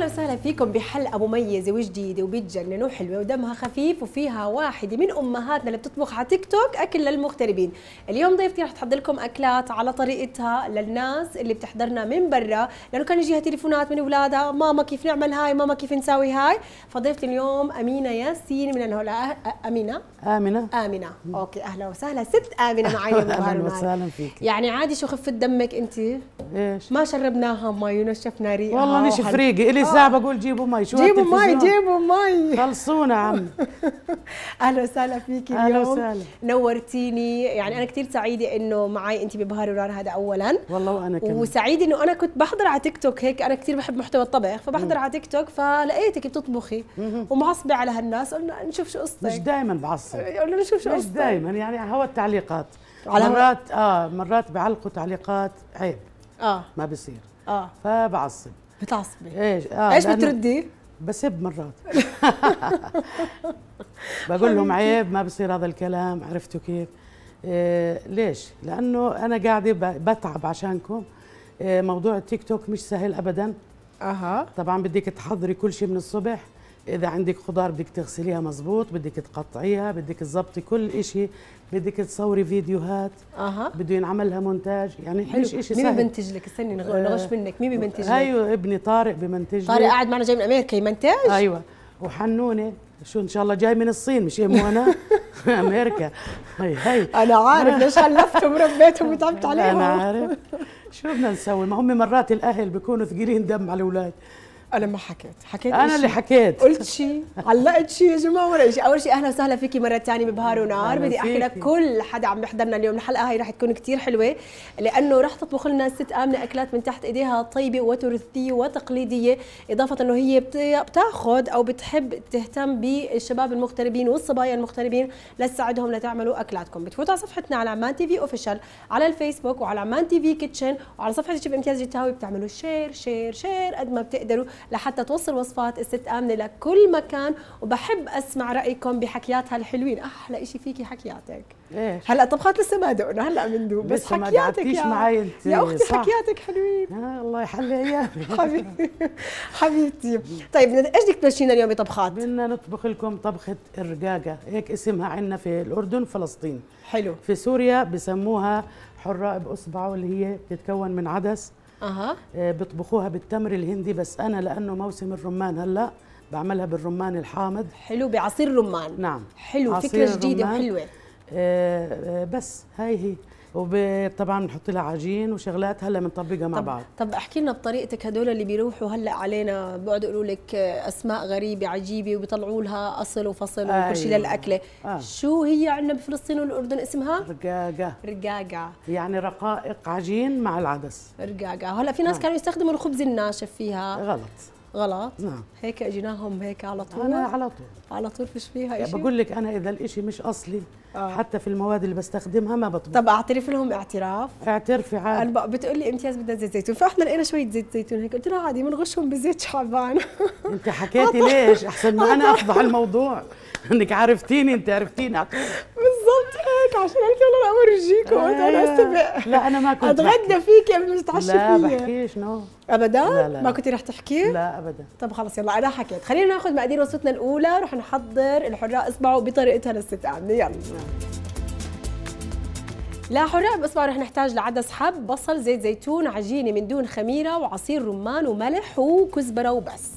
اهلا وسهلا فيكم بحلقه مميزه وجديده وبتجنن وحلوه ودمها خفيف وفيها واحده من امهاتنا اللي بتطبخ على تيك توك اكل للمغتربين اليوم ضيفتي رح تحضر لكم اكلات على طريقتها للناس اللي بتحضرنا من برا لانه كان يجيها تليفونات من اولادها ماما كيف نعمل هاي ماما كيف نساوي هاي فضيفتي اليوم امينه ياسين من الهلا امينه امنه امنه اوكي اهلا وسهلا ست امنه معي اهلا وسهلا فيك يعني عادي شو خفه دمك انت ايش ما شربناها مي ونشفنا ريقها والله آه، نشف ريقي الي الحساب اقول جيبوا مي شو جيبوا مي جيبوا مي خلصونا عم اهلا وسهلا فيكي اليوم اهلا وسهلا نورتيني يعني انا كثير سعيده انه معي انت ببهار ورار هذا اولا والله وانا كمان وسعيده انه انا كنت بحضر على تيك توك هيك انا كثير بحب محتوى الطبخ فبحضر على تيك توك فلقيتك بتطبخي ومعصبه على هالناس قلنا نشوف شو قصتك مش دائما بعصب قلنا نشوف شو قصتك مش دائما يعني هو التعليقات على مرات اه مرات بعلقوا تعليقات عيب اه ما بصير اه فبعصب بتعصبي ايش آه ايش بتردي؟ بسب مرات بقول لهم عيب ما بصير هذا الكلام عرفتوا كيف إيه ليش لانه انا قاعده بتعب عشانكم إيه موضوع التيك توك مش سهل ابدا اها طبعا بدك تحضري كل شيء من الصبح اذا عندك خضار بدك تغسليها مزبوط بدك تقطعيها بدك تظبطي كل شيء بدك تصوري فيديوهات اها بده ينعمل لها مونتاج يعني حلو شيء سهل مين بمنتج لك استني آه. نغش منك مين بمنتج لك ايوه ابني طارق بمنتج طارق قاعد معنا جاي من امريكا يمنتج ايوه وحنونه شو ان شاء الله جاي من الصين مش مو انا امريكا هي هي انا عارف ليش خلفتهم ربيتهم وتعبت عليهم انا عارف شو بدنا نسوي ما هم مرات الاهل بيكونوا ثقيلين دم على الاولاد انا ما حكيت حكيت انا اللي حكيت قلت شيء علقت شيء يا جماعه ولا شيء اول شيء اهلا وسهلا فيكي مره ثانيه ببهار ونار بدي احكي لك كل حدا عم بيحضرنا اليوم الحلقه هي رح تكون كثير حلوه لانه رح تطبخ لنا ست امنه اكلات من تحت ايديها طيبه وتراثيه وتقليديه اضافه انه هي بتاخذ او بتحب تهتم بالشباب المغتربين والصبايا المغتربين لتساعدهم لتعملوا اكلاتكم بتفوتوا على صفحتنا على عمان تي في اوفيشال على الفيسبوك وعلى عمان تي في كيتشن وعلى صفحه شيف امتياز جتاوي بتعملوا شير شير شير قد ما بتقدروا لحتى توصل وصفات الست امنه لكل مكان وبحب اسمع رايكم بحكياتها الحلوين احلى شيء فيكي حكياتك إيه؟ هلا طبخات لسه ما دقنا هلا بندوق بس حكياتك يا معي انت يا اختي صح. حكياتك حلوين آه الله يحلي ايامك حبيبتي حبيبتي طيب ايش بدك تبلشينا اليوم بطبخات؟ بدنا نطبخ لكم طبخه الرقاقه هيك اسمها عندنا في الاردن فلسطين حلو في سوريا بسموها حراء باصبعه اللي هي بتتكون من عدس أه. بيطبخوها بالتمر الهندي بس انا لانه موسم الرمان هلا بعملها بالرمان الحامض حلو بعصير رمان نعم حلو فكره جديده وحلوه آه، آه، بس هاي هي وطبعا بنحط لها عجين وشغلات هلا بنطبقها مع بعض طب احكي لنا بطريقتك هدول اللي بيروحوا هلا علينا بيقعدوا يقولوا لك اسماء غريبه عجيبه وبيطلعوا لها اصل وفصل وكل شيء أيوة. للاكله آه. شو هي عندنا بفلسطين والاردن اسمها رقاقه رقاقه يعني رقائق عجين مع العدس رقاقه هلا في ناس آه. كانوا يستخدموا الخبز الناشف فيها غلط غلط نعم هيك اجيناهم هيك على طول انا على طول على طول فيش فيها يعني شيء بقول لك انا اذا الشيء مش اصلي آه. حتى في المواد اللي بستخدمها ما بطبخ طب اعترف لهم اعتراف اعترفي عادي بتقول لي امتياز بدها زيت زيتون فاحنا لقينا شويه زيت زيتون هيك قلت لها عادي بنغشهم بزيت شعبان انت حكيتي ليش احسن ما انا افضح الموضوع انك عرفتيني انت عرفتيني بالضبط هيك عشان هيك انا اورجيكم انا هسه لا انا ما كنت اتغدى فيك قبل ما تتعشي فيا لا بحكيش نو ابدا لا لا. ما كنت رح تحكي لا ابدا طب خلص يلا انا حكيت خلينا ناخذ مقادير وصفتنا الاولى رح نحضر الحراء اصبعوا بطريقتها للست امنه يلا نعم. حراء الاصبع رح نحتاج لعدس حب بصل زيت زيتون عجينه من دون خميره وعصير رمان وملح وكزبره وبس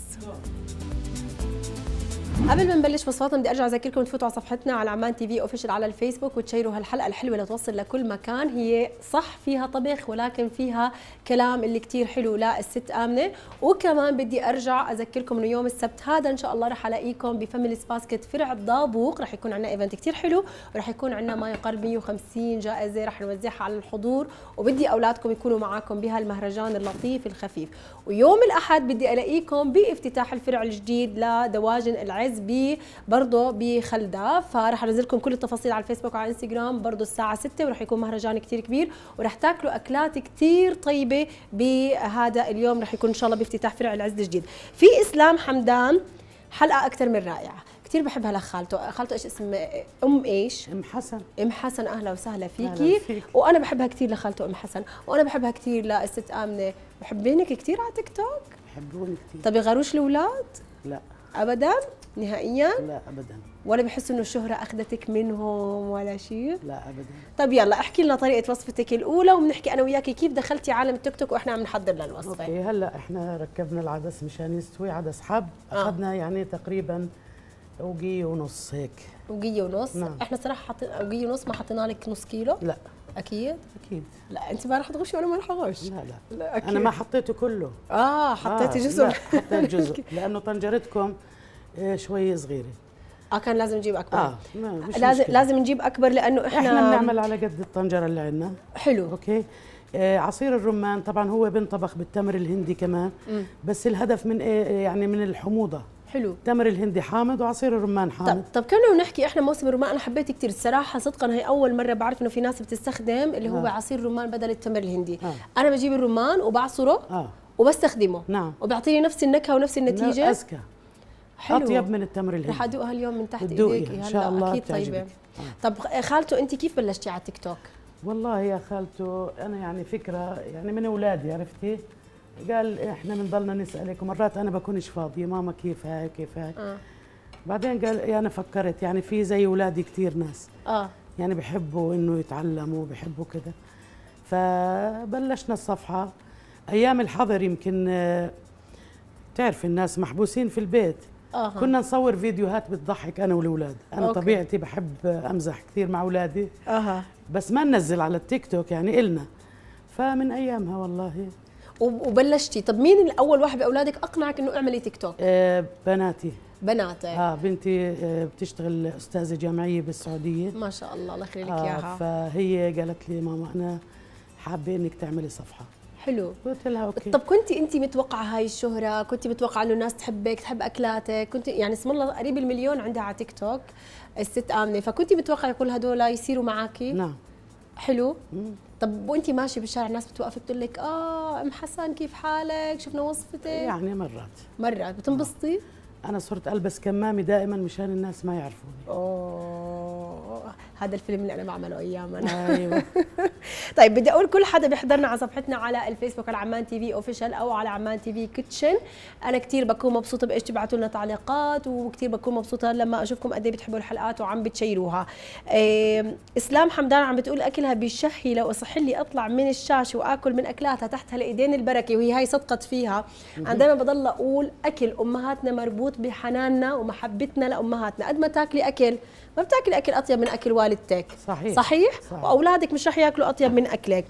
قبل ما نبلش مصفاطم بدي ارجع اذكركم تفوتوا على صفحتنا على عمان تي في اوفيشال على الفيسبوك وتشيروا هالحلقه الحلوه لتوصل لكل مكان هي صح فيها طبخ ولكن فيها كلام اللي كثير حلو للست امنه وكمان بدي ارجع اذكركم انه يوم السبت هذا ان شاء الله رح الاقيكم بفاميليز باسكت فرع الضابوق رح يكون عندنا ايفنت كثير حلو ورح يكون عندنا ما يقارب 150 جائزه رح نوزعها على الحضور وبدي اولادكم يكونوا معاكم بهالمهرجان اللطيف الخفيف ويوم الاحد بدي الاقيكم بافتتاح الفرع الجديد لدواجن العز ب برضه بخلدة فرح انزل لكم كل التفاصيل على الفيسبوك وعلى الانستغرام برضه الساعه 6 ورح يكون مهرجان كثير كبير ورح تاكلوا اكلات كثير طيبه بهذا اليوم رح يكون ان شاء الله بافتتاح فرع العز الجديد في اسلام حمدان حلقه اكثر من رائعه كثير بحبها لخالته خالته ايش اسم ام ايش ام حسن ام حسن اهلا وسهلا فيكي فيك. وانا بحبها كثير لخالته ام حسن وانا بحبها كثير لست امنه محبينك كثير على تيك توك بحبوني كثير طب يغاروش الاولاد لا ابدا نهائيا لا ابدا ولا بحسوا انه الشهره اخذتك منهم ولا شيء لا ابدا طب يلا احكي لنا طريقه وصفتك الاولى وبنحكي انا وياكي كيف دخلتي عالم التيك توك واحنا عم نحضر للوصفه اوكي هلا احنا ركبنا العدس مشان يستوي عدس حب آه. اخذنا آه. يعني تقريبا وجي ونص هيك وجي ونص نعم. احنا صراحه حاطين وجي ونص ما حطينا لك نص كيلو لا اكيد اكيد لا انت ما راح تغشي وانا ما راح اغش لا لا, لا أكيد. انا ما حطيته كله اه حطيتي آه جزء لا حطيت جزء لانه طنجرتكم آه، شوي صغيره اه كان لازم نجيب اكبر اه مش لازم مشكلة. لازم نجيب اكبر لانه احنا احنا بنعمل على قد الطنجره اللي عندنا حلو اوكي آه عصير الرمان طبعا هو بينطبخ بالتمر الهندي كمان م. بس الهدف من إيه يعني من الحموضه حلو تمر الهندي حامض وعصير الرمان حامض طب, طب كنا بنحكي احنا موسم الرمان انا حبيت كثير الصراحه صدقا هي اول مره بعرف انه في ناس بتستخدم اللي هو آه. عصير الرمان بدل التمر الهندي آه. انا بجيب الرمان وبعصره آه. وبستخدمه نعم وبيعطيني نفس النكهه ونفس نعم، النتيجه أزكى حلو اطيب من التمر الهندي رح ادوقها اليوم من تحت ايديك ان شاء الله اكيد طيبه آه. طب خالته انت كيف بلشتي على التيك توك والله يا خالته انا يعني فكره يعني من اولادي عرفتي قال احنا بنضلنا نسالك ومرات انا بكونش فاضيه ماما كيف هاي كيف هاي آه. بعدين قال إيه، انا فكرت يعني في زي اولادي كثير ناس اه يعني بحبوا انه يتعلموا بحبوا كذا فبلشنا الصفحه ايام الحظر يمكن آه، تعرف الناس محبوسين في البيت آه. كنا نصور فيديوهات بتضحك انا والاولاد انا أوكي. طبيعتي بحب امزح كثير مع اولادي اها بس ما ننزل على التيك توك يعني النا فمن ايامها والله وبلشتي طب مين الاول واحد باولادك اقنعك انه اعملي تيك توك بناتي آه، بناتي بناتك اه بنتي آه، بتشتغل استاذه جامعيه بالسعوديه ما شاء الله الله يخليك آه، اياها آه فهي قالت لي ماما انا حابه انك تعملي صفحه حلو قلت لها اوكي طب كنت انت متوقعه هاي الشهره كنت متوقعه انه الناس تحبك تحب اكلاتك كنت يعني اسم الله قريب المليون عندها على تيك توك الست امنه فكنت متوقعه كل هدول يصيروا معك نعم حلو مم. طب وانت ماشيه بالشارع الناس بتوقف بتقول لك اه ام حسن كيف حالك شفنا وصفتك يعني مرات مرات بتنبسطي انا صرت البس كمامه دائما مشان الناس ما يعرفوني اوه هذا الفيلم اللي انا بعمله اياما ايوه طيب بدي اقول كل حدا بيحضرنا على صفحتنا على الفيسبوك على عمان تي في اوفيشال او على عمان تي في كيتشن انا كثير بكون مبسوطه بايش تبعتوا لنا تعليقات وكثير بكون مبسوطه لما اشوفكم قد ايه بتحبوا الحلقات وعم بتشيروها إيه اسلام حمدان عم بتقول اكلها بيشهي لو صح لي اطلع من الشاشه واكل من اكلاتها تحت الايدين البركه وهي هاي صدقت فيها انا دائما بضل اقول اكل امهاتنا مربوط بحناننا ومحبتنا لامهاتنا قد ما تاكلي اكل ما بتاكل اكل اطيب من اكل والدتك صحيح صحيح, صحيح. واولادك مش رح ياكلوا اطيب من اكلك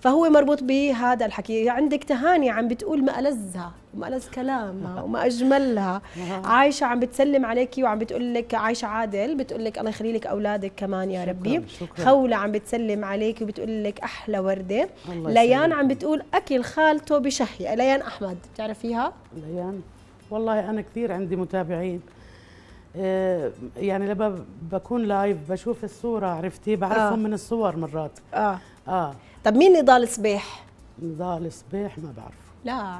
فهو مربوط بهذا الحكي عندك تهاني عم بتقول ما ألذها وما ألذ كلامها وما أجملها نعم. عايشة عم بتسلم عليكي وعم بتقول لك عايشة عادل بتقول لك الله يخلي لك أولادك كمان يا شكرا ربي شكرا خولة عم بتسلم عليكي وبتقول لك أحلى وردة ليان عم بتقول أكل خالته بشهية ليان أحمد بتعرفيها؟ ليان والله أنا كثير عندي متابعين آه، يعني لما بكون لايف بشوف الصوره عرفتي بعرفهم آه. من الصور مرات اه اه طب مين نضال صبيح؟ نضال صبيح ما بعرفه لا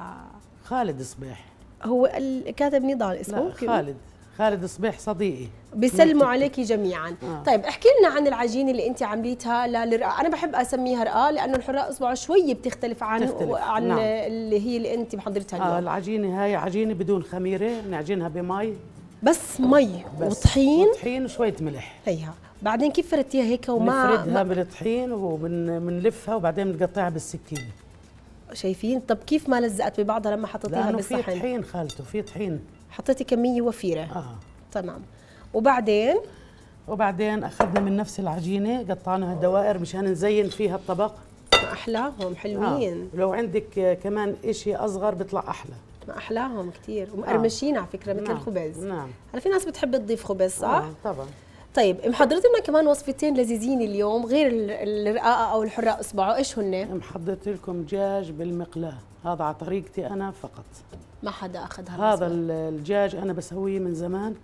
خالد صبيح هو الكاتب نضال اسمه لا خالد خالد صبيح صديقي بيسلموا عليكي جميعا آه. طيب احكي لنا عن العجينه اللي انت عمليتها للرقاق انا بحب اسميها رقاق لانه الحراء اصبعه شوي بتختلف عن بتختلف. عن نعم. اللي هي اللي انت محضرتها آه، اليوم آه العجينه هاي عجينه بدون خميره بنعجنها بمي بس مي بس وطحين وطحين وشويه ملح هيها بعدين كيف فردتيها هيك ومع نفردها بالطحين وبنلفها وبعدين بنقطعها بالسكين شايفين طب كيف ما لزقت ببعضها لما حطيتيها بالصحن في طحين خالته في طحين حطيتي كميه وفيره اه تمام وبعدين وبعدين اخذنا من نفس العجينه قطعناها دوائر مشان نزين فيها الطبق احلاهم آه. حلوين آه. لو عندك كمان شيء اصغر بيطلع احلى ما احلاهم كثير ومقرمشين آه. على فكره مثل نعم. الخبز نعم هلا في ناس بتحب تضيف خبز صح؟ آه طبعا طيب محضرت لنا كمان وصفتين لذيذين اليوم غير الرقاقه او الحراء اصبعه ايش هن؟ محضرت لكم دجاج بالمقلاه هذا على طريقتي انا فقط ما حدا اخذ هذا الدجاج انا بسويه من زمان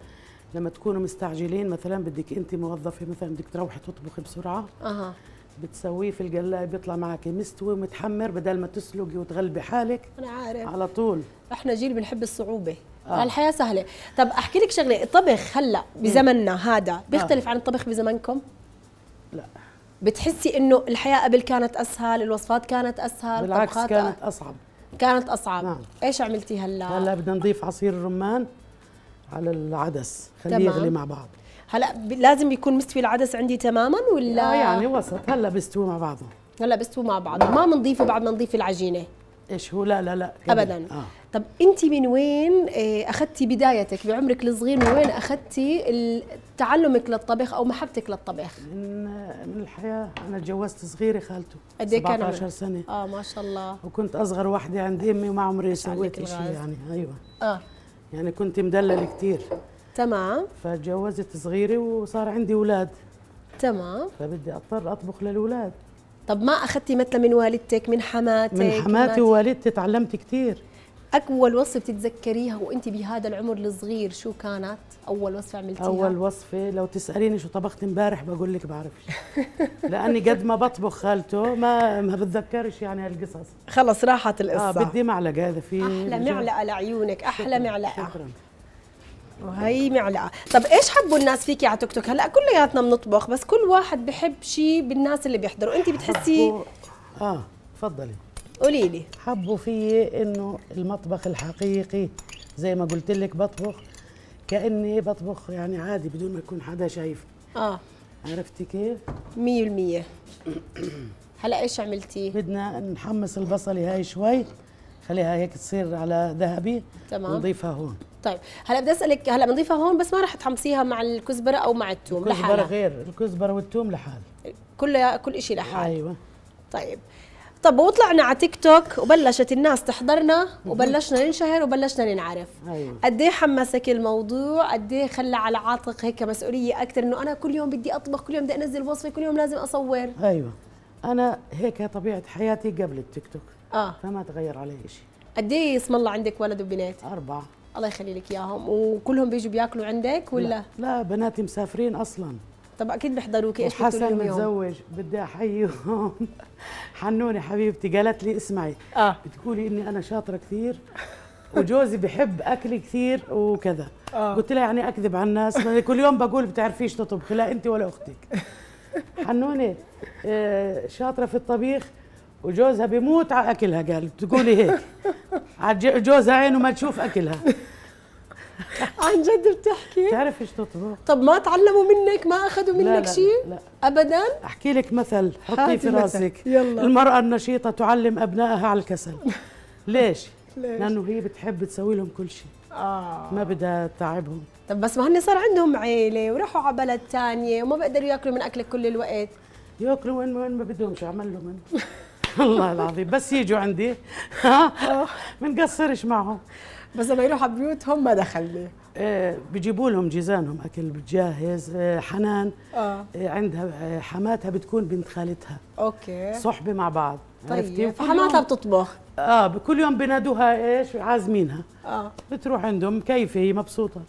لما تكونوا مستعجلين مثلا بدك انت موظفه مثلا بدك تروحي تطبخي بسرعه اها بتسويه في الجلاية بيطلع معك مستوي ومتحمر بدل ما تسلقي وتغلبي حالك انا عارف على طول احنا جيل بنحب الصعوبه آه. الحياه سهله طب احكي لك شغله الطبخ هلا بزمننا هذا آه. بيختلف آه. عن الطبخ بزمنكم لا بتحسي انه الحياه قبل كانت اسهل الوصفات كانت اسهل بالعكس كانت اصعب كانت اصعب نعم. ايش عملتي هلا هلا بدنا نضيف عصير الرمان على العدس خليه يغلي مع بعض هلا لازم يكون مستوي العدس عندي تماما ولا آه، يعني وسط هلا بيستووا مع بعضه هلا بيستووا مع بعضه ما بنضيفه بعد ما نضيف العجينه ايش هو لا لا لا ابدا آه. طب انت من وين آه، اخذتي بدايتك بعمرك الصغير من وين اخذتي تعلمك للطبخ او محبتك للطبخ من من الحياه انا تجوزت صغيره خالته قد ايه كان 17 سنه اه ما شاء الله وكنت اصغر وحده عند امي وما عمري سويت شيء يعني ايوه اه يعني كنت مدلل كثير تمام فتجوزت صغيره وصار عندي اولاد تمام فبدي اضطر اطبخ للاولاد طب ما اخذتي مثلا من والدتك من حماتك من حماتي ووالدتي تعلمت كثير اول وصفه بتتذكريها وانت بهذا العمر الصغير شو كانت اول وصفه عملتيها اول وصفه لو تساليني شو طبخت امبارح بقول لك بعرفش لاني قد ما بطبخ خالته ما ما بتذكرش يعني هالقصص خلص راحت القصه اه بدي معلقه هذا في احلى معلقه لعيونك احلى شكرا معلقه شكرا وهي معلقه طب ايش حبوا الناس فيكي على تيك توك هلا كلياتنا بنطبخ بس كل واحد بحب شيء بالناس اللي بيحضروا انت بتحسي حبوا... اه تفضلي قولي لي حبوا في انه المطبخ الحقيقي زي ما قلت لك بطبخ كاني بطبخ يعني عادي بدون ما يكون حدا شايف اه عرفتي كيف 100% هلا ايش عملتي بدنا نحمص البصله هاي شوي خليها هيك تصير على ذهبي تمام ونضيفها هون طيب هلا بدي اسالك هلا بنضيفها هون بس ما راح تحمصيها مع الكزبره او مع الثوم لحالها الكزبره غير الكزبره والثوم لحال كل كل شيء لحال ايوه طيب طب وطلعنا على تيك توك وبلشت الناس تحضرنا وبلشنا ننشهر وبلشنا ننعرف أيوة. قد ايه حمسك الموضوع قد ايه خلى على عاتق هيك مسؤوليه اكثر انه انا كل يوم بدي اطبخ كل يوم بدي انزل وصفه كل يوم لازم اصور ايوه انا هيك طبيعه حياتي قبل التيك توك اه فما تغير علي شيء قد ايه اسم الله عندك ولد وبنات اربعه الله يخلي لك اياهم وكلهم بيجوا بياكلوا عندك ولا لا, لا بناتي مسافرين اصلا طب اكيد بيحضروكي ايش بتقولي لهم متزوج بدي احييهم حنونه حبيبتي قالت لي اسمعي آه. بتقولي اني انا شاطره كثير وجوزي بحب اكلي كثير وكذا آه. قلت لها يعني اكذب على الناس كل يوم بقول بتعرفيش تطبخي لا انت ولا اختك حنونه آه، شاطره في الطبيخ وجوزها بيموت على اكلها قالت تقولي هيك جوزها عينه ما تشوف اكلها عن جد بتحكي؟ بتعرف ايش تطبخ طب ما تعلموا منك ما اخذوا منك شيء؟ لا لا, ابدا احكي لك مثل حطيه في راسك يلا المرأة النشيطة تعلم ابنائها على الكسل ليش؟ ليش؟ لانه هي بتحب تسوي لهم كل شيء آه. ما بدها تعبهم طب بس ما هن صار عندهم عيلة وراحوا على بلد ثانية وما بيقدروا ياكلوا من اكلك كل الوقت ياكلوا وين وين ما بدهمش اعمل لهم والله العظيم بس يجوا عندي ما نقصرش معهم بس لما يروحوا على بيوتهم ما دخل لي إيه، بجيبوا لهم جيزانهم اكل جاهز إيه، حنان آه. آه عندها إيه، حماتها بتكون بنت خالتها اوكي صحبه مع بعض طيب فحماتها بتطبخ اه كل يوم بنادوها ايش عازمينها اه بتروح عندهم كيفه هي مبسوطه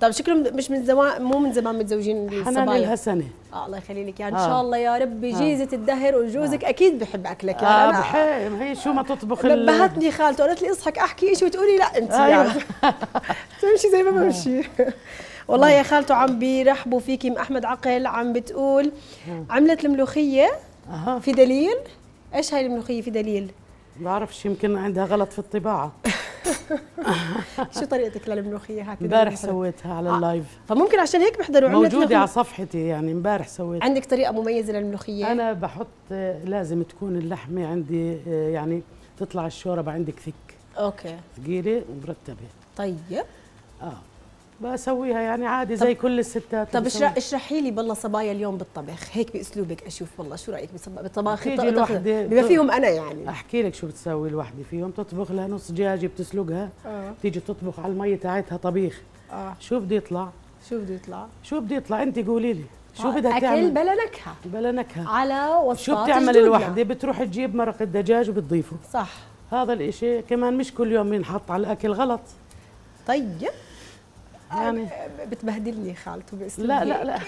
طب شكلهم مش من زمان مو من زمان متزوجين الصبايا حنان لها سنه آه الله يخلي لك يعني ان آه. شاء الله يا ربي آه. جيزه آه. الدهر وجوزك آه. اكيد بحب اكلك يعني آه بحب هي شو ما تطبخ نبهتني خالته قالت لي اصحك احكي شيء وتقولي لا انت آه يعني أيوة. تمشي زي ما آه. بمشي والله يا خالته عم بيرحبوا فيكي ام احمد عقل عم بتقول آه. عملت الملوخيه في دليل ايش هاي الملوخيه في دليل بعرفش يمكن عندها غلط في الطباعه شو طريقتك للملوخيه هكذا امبارح سويتها على آه. اللايف فممكن عشان هيك بحضروا موجوده على صفحتي يعني امبارح سويتها عندك طريقه مميزه للملوخيه انا بحط لازم تكون اللحمه عندي آه، يعني تطلع الشوربه عندك ثك اوكي ثقيله ومرتبه طيب اه بسويها يعني عادي زي كل الستات طب اشرح اشرحي لي بالله صبايا اليوم بالطبخ هيك باسلوبك اشوف والله شو رايك بالطباخ بما فيهم انا يعني احكي لك شو بتسوي الوحده فيهم تطبخ لها نص دجاجه بتسلقها آه. تيجي تطبخ على المي تاعتها طبيخ آه. شو بده يطلع شو بده يطلع شو بده يطلع انت قولي لي شو آه، بدها تعمل اكل بلا نكهه بلا نكهه على وصفات شو بتعمل الوحده بتروح تجيب مرق الدجاج وبتضيفه صح هذا الاشي كمان مش كل يوم ينحط على الاكل غلط طيب يعني أه، بتبهدلني خالته باسلوب لا لا لا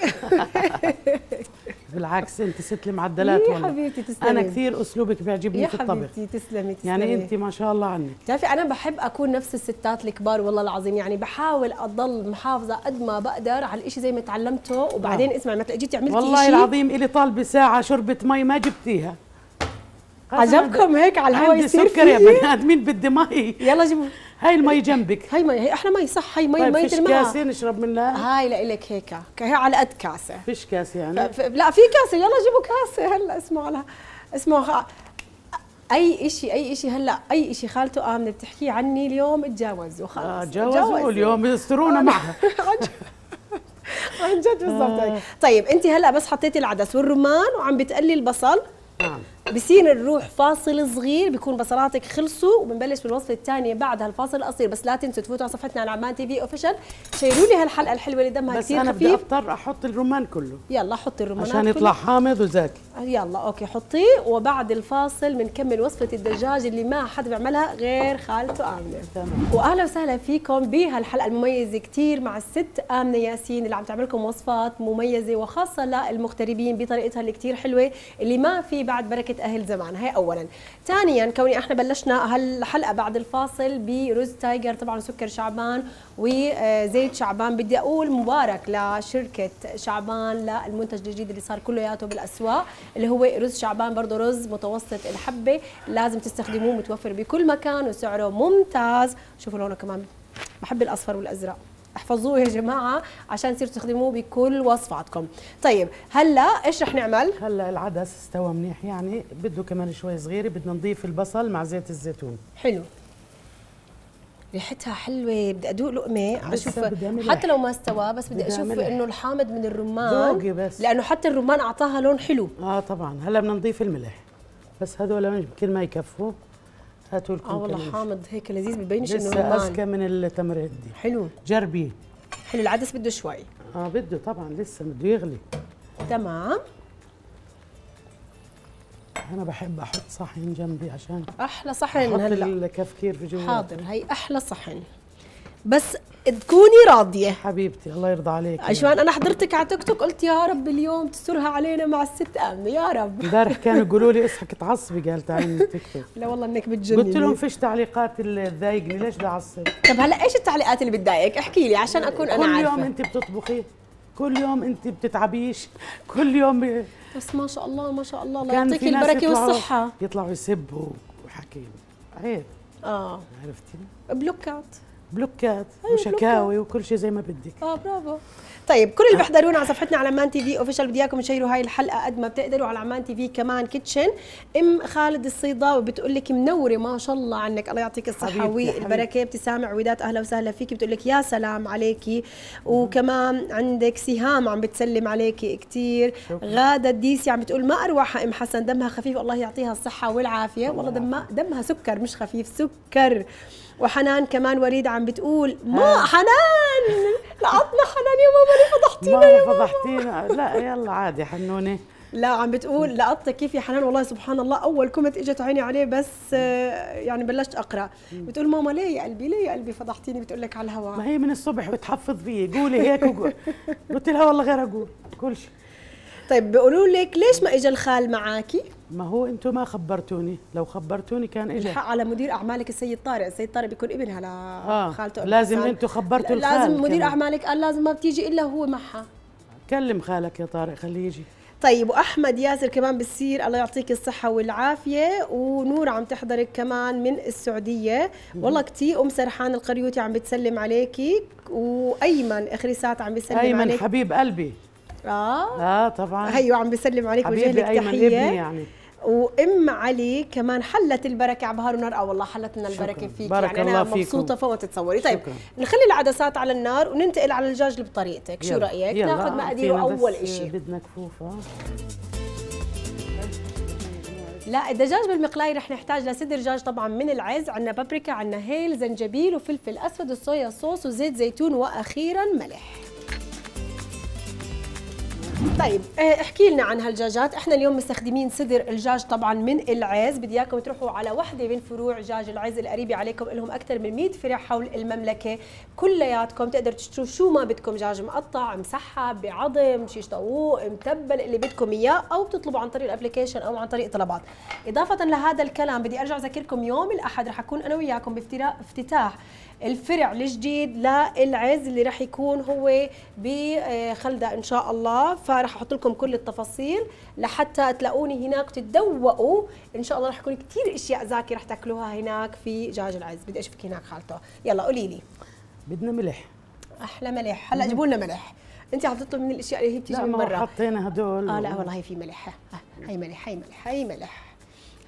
بالعكس انت ست المعدلات يا حبيبتي تسلمي انا كثير اسلوبك بيعجبني في الطبخ يا حبيبتي تسلمي تسلمي يعني انت ما شاء الله عنك بتعرفي انا بحب اكون نفس الستات الكبار والله العظيم يعني بحاول اضل محافظه قد ما بقدر على الشيء زي ما تعلمته وبعدين آه. اسمع مثلا جيتي عملتي والله إشي العظيم الي طالبه ساعه شربه مي ما جبتيها عجبكم هيك على الهواء يصير عندي سكر يا بني ادمين بدي مي يلا جيبوا هاي المي جنبك هاي مي هي احلى مي صح هاي مي طيب مي فيش كاسه نشرب منها هاي لك هيك هي على قد كاسه فيش كاسه يعني ف... لا في كاسه يلا جيبوا كاسه هلا اسمعوا لها اسمعوا اي شيء اي شيء هلا اي شيء خالته امنه بتحكيه عني اليوم اتجاوزوا خلص آه تجاوزوا اليوم يسترونا معها عن جد بالضبط آه. طيب انت هلا بس حطيتي العدس والرمان وعم بتقلي البصل نعم بصير نروح فاصل صغير بيكون بصلاتك خلصوا وبنبلش بالوصفه الثانيه بعد هالفاصل القصير بس لا تنسوا تفوتوا على صفحتنا على عمان تي في اوفيشال شيروا لي هالحلقه الحلوه اللي دمها كثير خفيف بس انا بدي اضطر احط الرمان كله يلا حطي الرمان عشان يطلع حامض وزاكي يلا اوكي حطيه وبعد الفاصل بنكمل وصفه الدجاج اللي ما حد بيعملها غير خالته امنه واهلا وسهلا فيكم بهالحلقه المميزه كثير مع الست امنه ياسين اللي عم تعمل لكم وصفات مميزه وخاصه للمغتربين بطريقتها اللي كثير حلوه اللي ما في بعد بركه اهل زمان هي أولا ثانيا كوني احنا بلشنا هالحلقة بعد الفاصل برز تايجر طبعا سكر شعبان وزيت آه، شعبان بدي أقول مبارك لشركة شعبان للمنتج الجديد اللي صار كلياته بالأسواق اللي هو رز شعبان برضه رز متوسط الحبة لازم تستخدموه متوفر بكل مكان وسعره ممتاز شوفوا لونه كمان بحب الأصفر والأزرق احفظوه يا جماعه عشان تصيروا تستخدموه بكل وصفاتكم طيب هلا ايش رح نعمل هلا العدس استوى منيح يعني بده كمان شوي صغيره بدنا نضيف البصل مع زيت الزيتون حلو ريحتها حلوه بدي ادوق لقمه اشوف حتى لو ما استوى بس بدي اشوف انه الحامض من الرمان ذوقي بس لانه حتى الرمان اعطاها لون حلو اه طبعا هلا بدنا نضيف الملح بس هذول يمكن ما يكفوا هاتوا لكم اه والله حامض هيك لذيذ ببينش انه لسه اذكى من التمرات دي حلو جربيه حلو العدس بده شوي اه بده طبعا لسه بده يغلي تمام انا بحب احط صحن جنبي عشان احلى صحن هلا الكفكير في جوا حاضر هي احلى صحن بس تكوني راضيه حبيبتي الله يرضى عليك عشان انا حضرتك على تيك توك قلت يا رب اليوم تسترها علينا مع الست امن يا رب امبارح كانوا يقولوا لي اصحك تعصبي قالت عن التيك توك لا والله انك بتجنني قلت لهم فيش تعليقات اللي تضايقني ليش بعصب طب هلا ايش التعليقات اللي بتضايقك احكي لي عشان اكون انا عارفه كل يوم انت بتطبخي كل يوم انت بتتعبيش كل يوم بس ما شاء الله ما شاء الله الله يعطيك البركه والصحه يطلعوا يسبوا وحكي عيب اه عرفتي بلوكات بلوكات وشكاوي وكل شيء زي ما بدك اه برافو طيب كل اللي آه. بيحضرونا على صفحتنا على مان تي في اوفيشال بدي اياكم تشيروا هاي الحلقه قد ما بتقدروا على عمان تي في كمان كيتشن ام خالد الصيداوي بتقول لك منوره ما شاء الله عنك الله يعطيك الصحه والبركه بتسامع عويدات اهلا وسهلا فيك بتقول لك يا سلام عليكي وكمان عندك سهام عم بتسلم عليكي كثير غاده الديسي عم بتقول ما اروعها ام حسن دمها خفيف الله يعطيها الصحه والعافيه والله دمها دمها سكر مش خفيف سكر وحنان كمان وريد عم بتقول ما آه. حنان لقطنا حنان يا ماما ليه فضحتينا يا ماما فضحتينا لا يلا عادي حنونه لا عم بتقول لقطت كيف يا حنان والله سبحان الله اول كومنت اجت عيني عليه بس آه، يعني بلشت اقرا بتقول ماما ليه يا قلبي ليه يا قلبي فضحتيني بتقول لك على الهواء ما هي من الصبح بتحفظ فيي قولي هيك وقول قلت لها والله غير اقول كل شيء طيب بيقولوا لك ليش ما اجى الخال معاكي؟ ما هو انتم ما خبرتوني لو خبرتوني كان اجى الحق على مدير اعمالك السيد طارق السيد طارق بيكون ابنها لخالته آه. لازم انتم خبرتوا الخال لازم مدير كمان. اعمالك قال لازم ما بتيجي الا هو معها كلم خالك يا طارق خليه يجي طيب واحمد ياسر كمان بتصير الله يعطيك الصحه والعافيه ونور عم تحضرك كمان من السعوديه والله كثير ام سرحان القريوتي عم بتسلم عليكي وايمن ساعه عم بيسلم عليك ايمن حبيب قلبي اه اه طبعا هيو عم بسلم عليك وجه لك تحيه يعني وام علي كمان حلت البركه على بهار ونار اه والله حلت لنا البركه فيك بارك يعني انا مبسوطه فوت تتصوري طيب شكرا. نخلي العدسات على النار وننتقل على الدجاج بطريقتك شو رايك ناخذ مقاديره اول شيء بدنا كفوفه آه. لا الدجاج بالمقلاي رح نحتاج لصدر دجاج طبعا من العز عندنا بابريكا عندنا هيل زنجبيل وفلفل اسود وصويا صوص وزيت زيتون واخيرا ملح طيب آه، احكي لنا عن هالدجاجات احنا اليوم مستخدمين صدر الدجاج طبعا من العز بدي اياكم تروحوا على وحده من فروع جاج العز القريبه عليكم لهم اكثر من 100 فرع حول المملكه كلياتكم تقدر تشتروا شو ما بدكم دجاج مقطع مسحب بعظم شيش طاووق متبل اللي بدكم اياه او بتطلبوا عن طريق الابلكيشن او عن طريق طلبات اضافه لهذا الكلام بدي ارجع اذكركم يوم الاحد رح اكون انا وياكم بافتتاح الفرع الجديد للعز اللي راح يكون هو بخلدة إن شاء الله فراح أحط لكم كل التفاصيل لحتى تلاقوني هناك تتذوقوا إن شاء الله راح يكون كثير أشياء زاكي راح تاكلوها هناك في جاج العز بدي أشوفك هناك خالته يلا قولي لي بدنا ملح احلى ملح هلا جيبوا لنا ملح انت عم تطلب من الاشياء اللي هي بتيجي من برا حطينا هدول اه لا والله هي في ملح هي ملح هي ملح هي ملح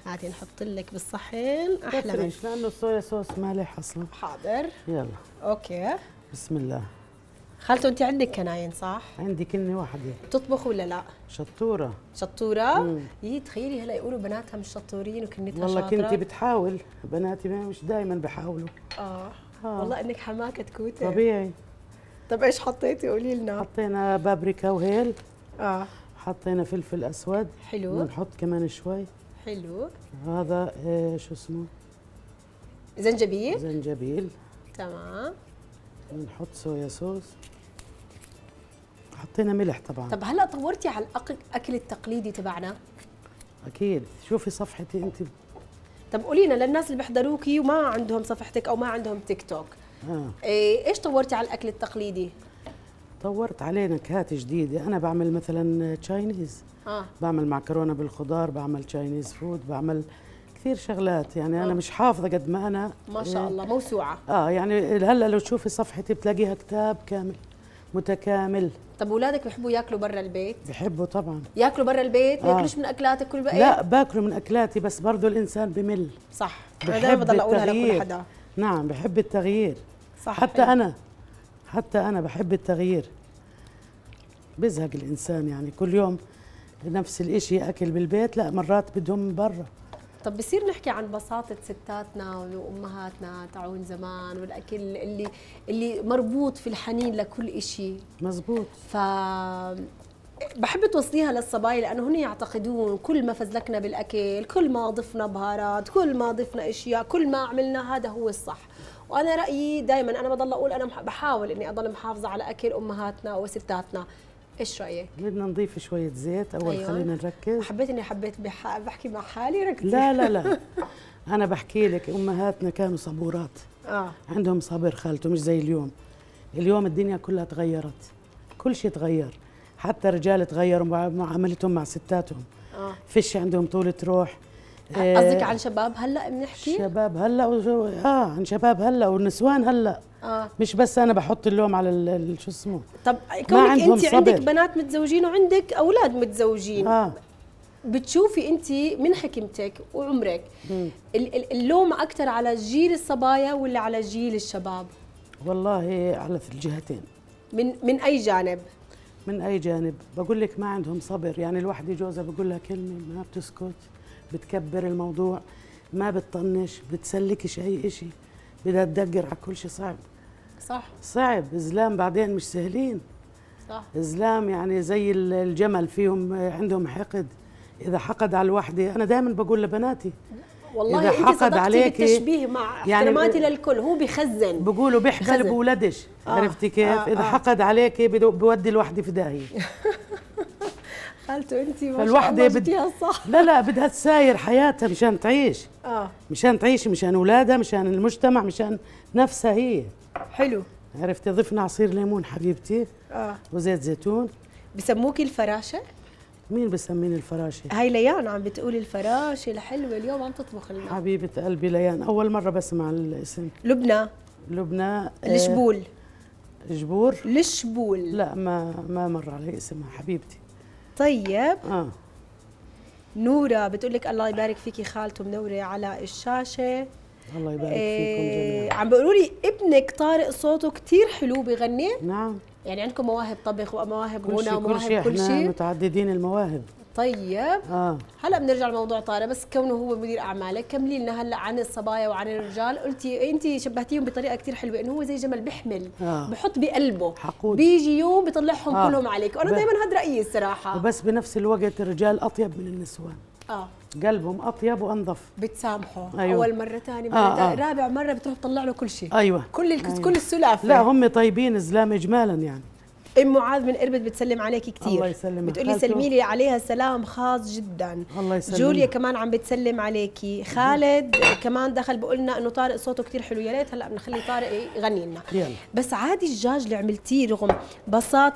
هاتي نحط لك بالصحن احلى من لانه الصويا صوص مالح اصلا حاضر يلا اوكي بسم الله خالته انت عندك كناين صح؟ عندي كنه واحده بتطبخ ولا لا؟ شطوره شطوره؟ يي تخيلي هلا يقولوا بناتها مش شطورين وكنتها والله شاطره والله كنتي بتحاول بناتي مش دائما بحاولوا آه. آه. والله انك حماكه كوته طبيعي طب ايش حطيتي قولي لنا؟ حطينا بابريكا وهيل اه حطينا فلفل اسود حلو بنحط كمان شوي حلو هذا شو اسمه زنجبيل زنجبيل تمام بنحط صويا صوص حطينا ملح طبعا طب هلا طورتي على الاكل التقليدي تبعنا اكيد شوفي صفحتي انت طب قولي لنا للناس اللي بيحضروكي وما عندهم صفحتك او ما عندهم تيك توك آه. إيه، ايش طورتي على الاكل التقليدي طورت عليه نكهات جديده انا بعمل مثلا تشاينيز آه. بعمل معكرونه بالخضار بعمل تشاينيز فود بعمل كثير شغلات يعني آه. انا مش حافظه قد ما انا ما شاء إيه. الله موسوعه اه يعني هلا لو تشوفي صفحتي بتلاقيها كتاب كامل متكامل طب اولادك بيحبوا ياكلوا برا البيت؟ بيحبوا طبعا ياكلوا برا البيت؟ ما آه. ياكلوش من اكلاتك كل بقية؟ لا باكلوا من اكلاتي بس برضه الانسان بمل صح انا دائما بضل اقولها لكل حدا نعم بحب التغيير صح حتى حلو. انا حتى انا بحب التغيير بزهق الانسان يعني كل يوم نفس الإشي أكل بالبيت لا مرات بدهم من برا طب بصير نحكي عن بساطة ستاتنا وأمهاتنا تاعون زمان والأكل اللي اللي مربوط في الحنين لكل إشي مزبوط ف بحب توصليها للصبايا لانه هن يعتقدون كل ما فزلكنا بالاكل، كل ما ضفنا بهارات، كل ما ضفنا اشياء، كل ما عملنا هذا هو الصح، وانا رايي دائما انا بضل اقول انا بحاول اني اضل محافظه على اكل امهاتنا وستاتنا، ايش رايك بدنا نضيف شويه زيت اول أيوة. خلينا نركز حبيت اني حبيت بح... بحكي مع حالي ركزت لا لا لا انا بحكي لك امهاتنا كانوا صبورات اه عندهم صبر خالته مش زي اليوم اليوم الدنيا كلها تغيرت كل شيء تغير حتى رجال تغيروا معاملتهم مع ستاتهم آه. فيش عندهم طولة روح قصدك آه، عن شباب هلا بنحكي؟ شباب هلا وجو... اه عن شباب هلا والنسوان هلا آه. مش بس انا بحط اللوم على ال... شو اسمه طب كونك انت صبر. عندك بنات متزوجين وعندك اولاد متزوجين آه. بتشوفي انت من حكمتك وعمرك ال... اللوم اكثر على جيل الصبايا ولا على جيل الشباب؟ والله على الجهتين من من اي جانب؟ من اي جانب بقول لك ما عندهم صبر يعني الواحد جوزها بقول لها كلمه ما بتسكت بتكبر الموضوع ما بتطنش بتسلكش اي شيء بدها تدقر على كل شيء صعب صح صعب زلام بعدين مش سهلين صح زلام يعني زي الجمل فيهم عندهم حقد اذا حقد على الوحده انا دائما بقول لبناتي والله اذا حقد عليك تشبيه مع يعني احتراماتي للكل هو بيخزن بقولوا بيحقد بولدش آه عرفتي كيف آه اذا آه حقد عليك بودي الوحده في داهيه خالته انت فالوحده بد... صح لا لا بدها تساير حياتها مشان تعيش اه مشان تعيش مشان اولادها مشان المجتمع مشان نفسها هي حلو عرفتي ضفنا عصير ليمون حبيبتي اه وزيت زيتون بسموكي الفراشه مين بسميني الفراشه هاي ليان عم بتقولي الفراشه الحلوه اليوم عم تطبخ لنا حبيبه قلبي ليان اول مره بسمع الاسم لبنى لبنى الشبول آه جبور الشبول لا ما ما مر علي اسمها حبيبتي طيب آه. نورة بتقول لك الله يبارك فيكي خالته منورة على الشاشة الله يبارك فيكم جميعا إيه، عم بيقولوا لي ابنك طارق صوته كثير حلو بيغني نعم يعني عندكم مواهب طبخ ومواهب هنا ومواهب كل شيء كل شيء متعددين المواهب طيب آه. هلا بنرجع لموضوع طارق بس كونه هو مدير اعمالك كملي لنا هلا عن الصبايا وعن الرجال قلتي انت شبهتيهم بطريقه كثير حلوه انه هو زي جمل بحمل آه. بحط بقلبه حقود بيجي يوم بيطلعهم آه. كلهم عليك وانا ب... دائما هذا رايي الصراحه وبس بنفس الوقت الرجال اطيب من النسوان اه قلبهم اطيب وانظف بتسامحه أيوة. اول مره ثاني آه، مره آه آه. رابع مره بتروح تطلع له كل شيء ايوه كل الكس... أيوة. كل السلافه لا هم طيبين الزلام اجمالا يعني ام معاذ من اربد بتسلم عليك كثير الله يسلمك بتقولي سلمي لي عليها سلام خاص جدا الله يسلمك جوليا كمان عم بتسلم عليكي خالد كمان دخل بقول لنا انه طارق صوته كثير حلو يا ريت هلا بنخلي طارق يغني لنا بس عادي الجاج اللي عملتيه رغم بساط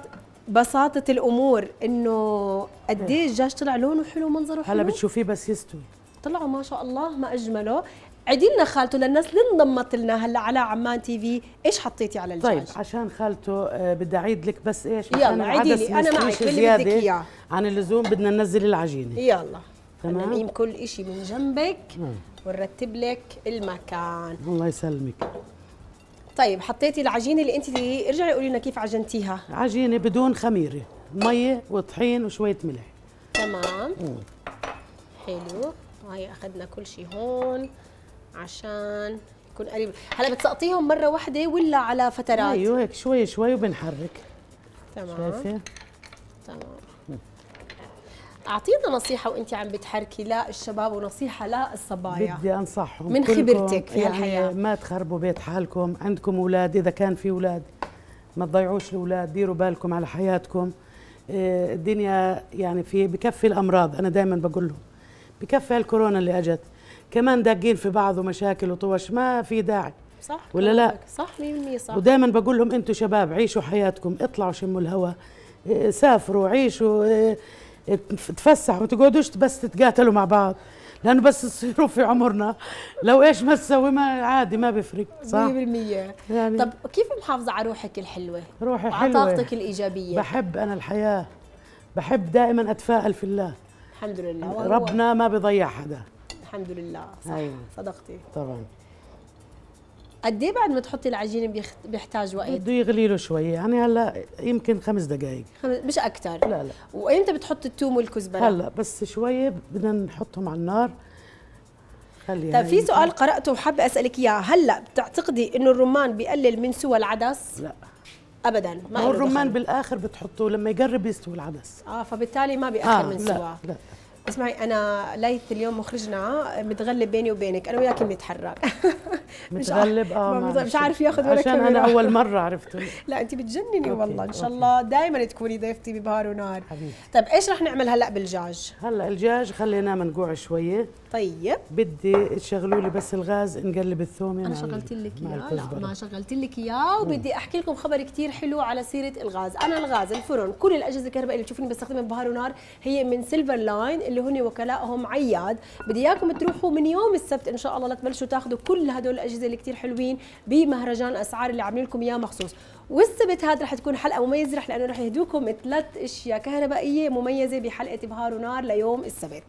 بساطة الأمور إنه قد إيه الدجاج طلع لونه حلو منظره حلو هلا بتشوفيه بس يستوي طلعوا ما شاء الله ما أجمله عدي لنا خالته للناس اللي انضمت لنا هلا على عمان تي في ايش حطيتي على الجاج؟ طيب عشان خالته آه، بدي اعيد لك بس ايش يلا عيدي لي انا معك اللي بدك اياه عن اللزوم بدنا ننزل العجينه يلا تمام نقيم كل شيء من جنبك ونرتب لك المكان الله يسلمك طيب حطيتي العجينه اللي انت ارجعي قولي لنا كيف عجنتيها عجينه بدون خميره ميه وطحين وشويه ملح تمام مم. حلو هاي اخذنا كل شيء هون عشان يكون قريب هلا بتسقطيهم مره واحده ولا على فترات ايوه هيك شوي شوي وبنحرك تمام شايفه تمام اعطينا نصيحه وانت عم بتحركي لا الشباب ونصيحه لا الصبايا بدي انصحهم من خبرتك في يعني الحياه ما تخربوا بيت حالكم عندكم اولاد اذا كان في اولاد ما تضيعوش الاولاد ديروا بالكم على حياتكم آه، الدنيا يعني في بكفي الامراض انا دائما بقول لهم بكفي هالكورونا اللي اجت كمان داقين في بعض ومشاكل وطوش ما في داعي صح ولا لا صح 100% صح ودائما بقول لهم انتم شباب عيشوا حياتكم اطلعوا شموا الهواء اه، سافروا عيشوا اه، اه، تفسحوا ما تقعدوش بس تتقاتلوا مع بعض لانه بس تصيروا في عمرنا لو ايش ما تسوي ما عادي ما بيفرق صح 100% يعني طب كيف محافظه على روحك الحلوه روحي حلوه طاقتك الايجابيه بحب انا الحياه بحب دائما اتفائل في الله الحمد لله ربنا ما بيضيع حدا الحمد لله صح أيوة. صدقتي طبعا قد ايه بعد ما تحطي العجينه بيحتاج وقت؟ بده يغلي له شوي يعني هلا يمكن خمس دقائق مش اكثر لا لا وامتى بتحطي الثوم والكزبره؟ هلا بس شويه بدنا نحطهم على النار خليها طيب في سؤال قراته وحابه اسالك اياه هلا بتعتقدي انه الرمان بيقلل من سوى العدس؟ لا ابدا ما هو الرمان دخل. بالاخر بتحطوه لما يقرب يستوي العدس اه فبالتالي ما بياخر آه من سوى لا لا اسمعي انا ليث اليوم مخرجنا متغلب بيني وبينك انا وياك بنتحرك متغلب اه مش عارف ياخذ ولا عشان انا اول مره عرفته لا انت بتجنني والله ان شاء الله دائما تكوني ضيفتي ببهار ونار حبيبي طيب ايش رح نعمل هلا بالجاج هلا الجاج خليناه منقوع شويه طيب بدي تشغلوا لي بس الغاز نقلب الثوم انا شغلت لك اياه لا ما شغلت لك اياه وبدي احكي لكم خبر كثير حلو على سيره الغاز انا الغاز الفرن كل الاجهزه الكهربائيه اللي تشوفوني بستخدمها ببهار ونار هي من سيلفر لاين اللي هن وكلائهم عياد بدي اياكم تروحوا من يوم السبت ان شاء الله لتبلشوا تاخذوا كل هدول الاجهزه اللي كثير حلوين بمهرجان اسعار اللي عاملين لكم اياه مخصوص والسبت هذا رح تكون حلقه مميزه رح لانه رح يهدوكم ثلاث اشياء كهربائيه مميزه بحلقه بهار ونار ليوم السبت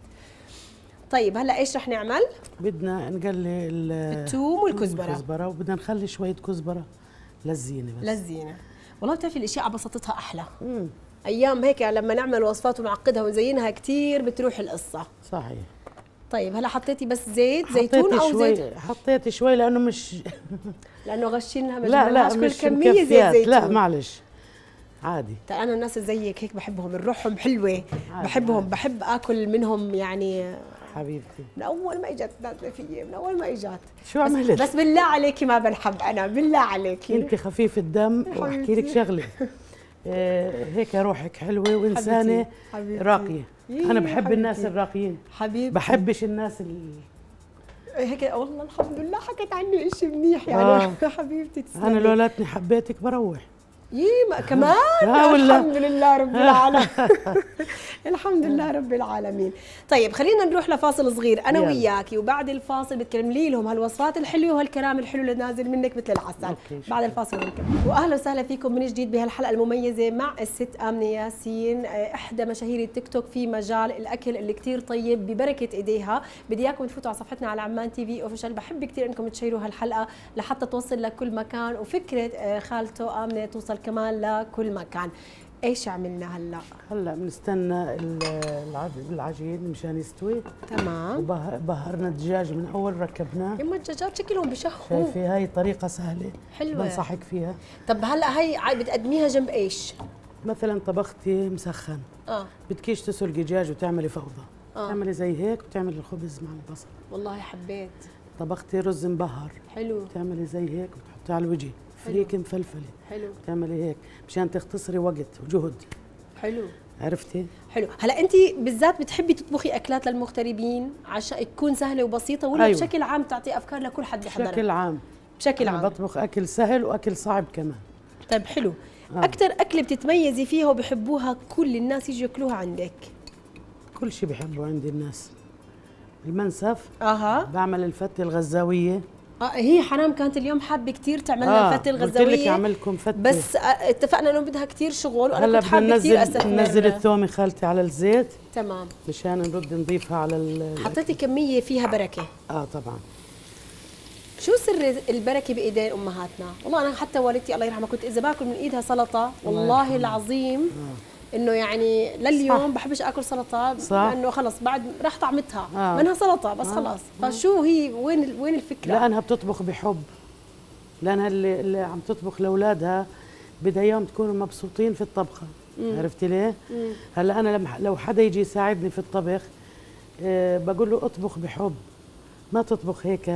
طيب هلا ايش رح نعمل؟ بدنا نقلي الثوم والكزبره الكزبره وبدنا نخلي شويه كزبره للزينه بس للزينه والله بتعرفي الاشياء على بساطتها احلى مم. ايام هيك لما نعمل وصفات ونعقدها ونزينها كثير بتروح القصه صحيح طيب هلا حطيتي بس زيت زيتون او شوي زيت حطيتي شوي لانه مش لانه غشينها لا لا مش كميه زيت زيتون لا معلش عادي طيب انا الناس زيك هيك بحبهم الروحهم حلوه عادي بحبهم عادي. بحب اكل منهم يعني حبيبتي من اول ما اجت نازله فيي من اول ما اجت شو عملت؟ بس, بس بالله عليكي ما بنحب انا بالله عليكي انت خفيف الدم واحكي لك شغله آه، هيك روحك حلوه وانسانه حبيبتي. راقيه إيه، انا بحب حبيبتي. الناس الراقيين حبيبتي بحبش الناس اللي إيه، هيك والله الحمد لله حكت عني شيء منيح يعني آه. حبيبتي تسلمي انا لولاتني حبيتك بروح يي كمان الحمد لله رب العالمين الحمد لله رب العالمين طيب خلينا نروح لفاصل صغير انا يلا. وياكي وبعد الفاصل بتكلم لي لهم هالوصفات الحلوه وهالكلام الحلو اللي نازل منك مثل العسل بعد الفاصل بنكمل واهلا وسهلا فيكم من جديد بهالحلقه المميزه مع الست امنه ياسين آه، احدى مشاهير التيك توك في مجال الاكل اللي كثير طيب ببركه ايديها بدي اياكم تفوتوا على صفحتنا على عمان تي في اوفيشال بحب كثير انكم تشيروا هالحلقه لحتى توصل لكل مكان وفكره آه، خالته امنه توصل كمان لكل مكان ايش عملنا هلا؟ هلا بنستنى العجين مشان يستوي تمام وبهرنا الدجاج من اول ركبناه يما الدجاجات شكلهم بشخوا شايفه هاي طريقه سهله حلوه بنصحك فيها طب هلا هي بتقدميها جنب ايش؟ مثلا طبختي مسخن اه بدكيش تسلقي دجاج وتعملي فوضى آه. تعملي زي هيك وتعملي الخبز مع البصل والله حبيت طبختي رز مبهر حلو بتعملي زي هيك وتحطيه على الوجه فريكي مفلفله حلو تعملي هيك مشان تختصري وقت وجهد حلو عرفتي؟ حلو، هلا انت بالذات بتحبي تطبخي اكلات للمغتربين عشان تكون سهله وبسيطه ولا أيوة. بشكل عام تعطي افكار لكل حد بحضرها بشكل عام بشكل عام بطبخ اكل سهل واكل صعب كمان طيب حلو، آه. اكثر اكله بتتميزي فيها وبحبوها كل الناس يجوا ياكلوها عندك كل شيء بحبه عندي الناس المنسف اها بعمل الفته الغزاويه آه هي حنان كانت اليوم حابه كثير تعمل لنا آه فتة الغزويه قلت لك اعمل لكم فتة بس آه، اتفقنا انه بدها كثير شغل وانا كنت حابه كثير اسافر هلا ننزل الثومه خالتي على الزيت تمام مشان نرد نضيفها على حطيتي كميه فيها بركه اه طبعا شو سر البركه بايدين امهاتنا؟ والله انا حتى والدتي الله يرحمها كنت اذا باكل من ايدها سلطه والله العظيم آه. انه يعني لليوم صح. بحبش اكل سلطه لانه خلص بعد راح طعمتها آه. منها سلطه بس آه. خلص فشو هي وين وين الفكره لانها بتطبخ بحب لانها اللي, اللي عم تطبخ لاولادها بدها اياهم تكونوا مبسوطين في الطبخه مم. عرفتي ليه مم. هلا انا لما لو حدا يجي يساعدني في الطبخ أه بقول له اطبخ بحب ما تطبخ هيك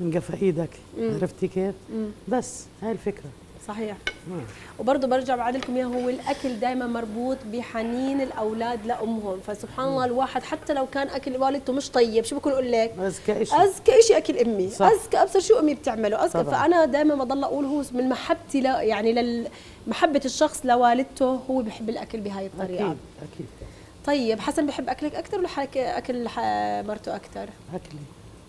من قفا ايدك عرفتي كيف مم. بس هاي الفكره صحيح وبرضه برجع بعد لكم اياه هو الاكل دائما مربوط بحنين الاولاد لامهم فسبحان الله الواحد حتى لو كان اكل والدته مش طيب شو بكون اقول لك اذكى شيء اذكى شيء اكل امي صح. اذكى ابصر شو امي بتعمله اذكى طبعا. فانا دائما بضل اقول هو من محبتي ل... يعني لل... محبه الشخص لوالدته هو بحب الاكل بهاي الطريقه اكيد اكيد طيب حسن بحب اكلك اكثر ولا حك... اكل مرته اكثر اكلي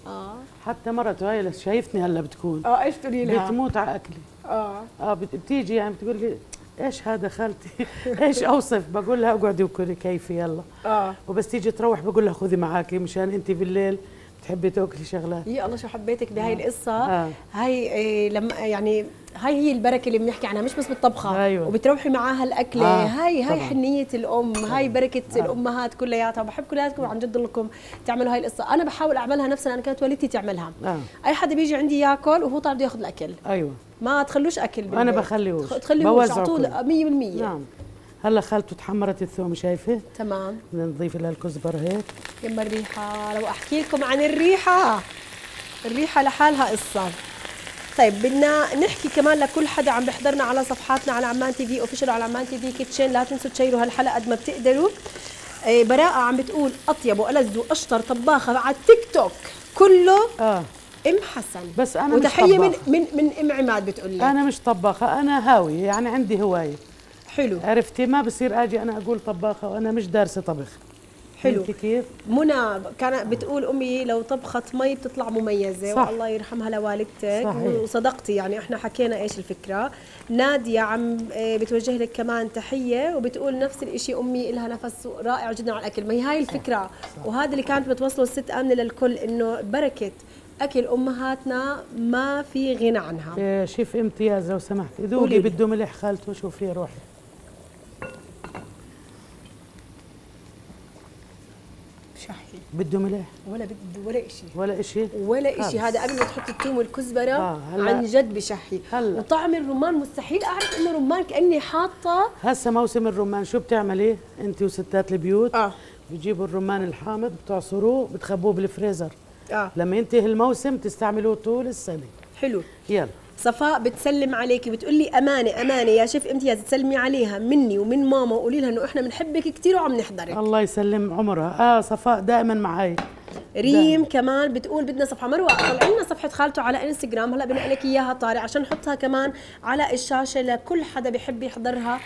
اه حتى مرته هاي شايفتني هلا بتكون اه ايش تقولي لها بتموت على اكلي اه اه بتيجي يعني بتقول لي ايش هذا خالتي ايش اوصف بقول لها اقعدي وكلي كيفي يلا اه وبس تيجي تروح بقول لها خذي معاكي مشان انت بالليل بتحبي تاكلي شغلات يا الله شو حبيتك بهاي آه. القصه آه. هاي إيه لما يعني هاي هي البركه اللي بنحكي عنها مش بس بالطبخه أيوة. وبتروحي معاها الاكله آه. هاي هاي طبعا. حنيه الام آه. هاي بركه آه. الامهات كلياتها وبحب كلياتكم وعن جد لكم تعملوا هاي القصه انا بحاول اعملها نفسها انا كانت والدتي تعملها آه. اي حدا بيجي عندي ياكل وهو طالب بده ياخذ الاكل ايوه ما تخلوش اكل بالبيت. انا بخليهوش تخليهوش على طول 100% نعم هلا خالته تحمرت الثوم شايفه تمام بدنا نضيف لها الكزبر هيك يما الريحه لو احكي لكم عن الريحه الريحه لحالها قصه طيب بدنا نحكي كمان لكل حدا عم بيحضرنا على صفحاتنا على عمان تي في اوفيشال وعلى عمان تي في كيتشن لا تنسوا تشيروا هالحلقه قد ما بتقدروا إيه، براءة عم بتقول أطيب وألذ وأشطر طباخة على التيك توك كله آه. ام حسن بس انا وتحيه من من من ام عماد بتقول لي انا مش طباخه انا هاويه يعني عندي هوايه حلو عرفتي ما بصير اجي انا اقول طباخه وانا مش دارسه طبخ حلو كيف منى كان بتقول امي لو طبخت مي بتطلع مميزه صح. والله يرحمها لوالدتك صحيح. وصدقتي يعني احنا حكينا ايش الفكره ناديه عم آه، بتوجه لك كمان تحيه وبتقول نفس الشيء امي لها نفس رائع جدا على الاكل ما هي هاي الفكره صح. وهذا اللي كانت بتوصله الست امنه للكل انه بركه اكل امهاتنا ما في غنى عنها شيف امتياز لو سمحت ذوقي بده ملح خالته شوفي روحي شحكي بده ملح ولا بده ولا شيء ولا شيء ولا شيء هذا قبل ما تحط الثوم والكزبره آه هلأ عن جد بشحي هلا وطعم الرمان مستحيل اعرف انه رمان كاني حاطه هسه موسم الرمان شو بتعملي انت وستات البيوت اه بتجيبوا الرمان الحامض بتعصروه بتخبوه بالفريزر اه لما ينتهي الموسم تستعمله طول السنه حلو يلا صفاء بتسلم عليكي بتقول لي امانه امانه يا شيف امتياز تسلمي عليها مني ومن ماما وقولي لها انه احنا بنحبك كثير وعم نحضرك الله يسلم عمرها اه صفاء دائما معي ريم ده. كمان بتقول بدنا صفحه مروه طلع لنا صفحه خالته على انستغرام هلا بنقل لك اياها طارق عشان نحطها كمان على الشاشه لكل حدا بحب يحضرها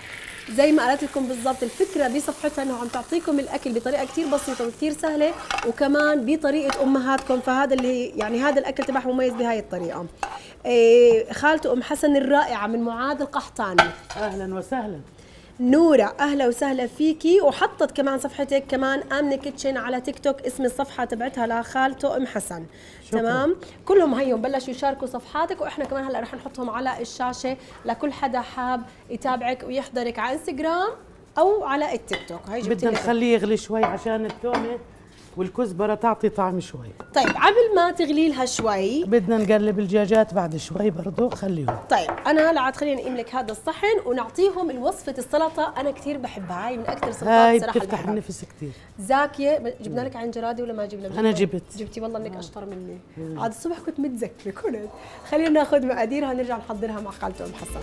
زي ما قالت لكم بالضبط الفكره بصفحتها انه عم تعطيكم الاكل بطريقه كثير بسيطه وكثير سهله وكمان بطريقه امهاتكم فهذا اللي يعني هذا الاكل تبعها مميز بهاي الطريقه إيه خالته ام حسن الرائعه من معاذ القحطاني اهلا وسهلا نورة أهلا وسهلا فيكي وحطت كمان صفحتك كمان آمنة كيتشن على تيك توك اسم الصفحة تبعتها لخالته أم حسن شكرا. تمام كلهم هيهم بلشوا يشاركوا صفحاتك وإحنا كمان هلأ رح نحطهم على الشاشة لكل حدا حاب يتابعك ويحضرك على انستغرام أو على التيك توك هاي بدنا نخليه يغلي شوي عشان التومة والكزبره تعطي طعم شوي طيب قبل ما تغلي لها شوي بدنا نقلب الدجاجات بعد شوي برضه خليهم طيب انا لعاد خلينا املك هذا الصحن ونعطيهم وصفه السلطه انا كثير بحبها هاي من اكثر السلطات هاي بتفتح النفس كثير زاكيه جبنا لك عن جرادي ولا ما جبنا انا جبت جبتي والله انك اشطر مني عاد الصبح كنت متزكيه كنت خلينا ناخذ مقاديرها ونرجع نحضرها مع خالته ام حسن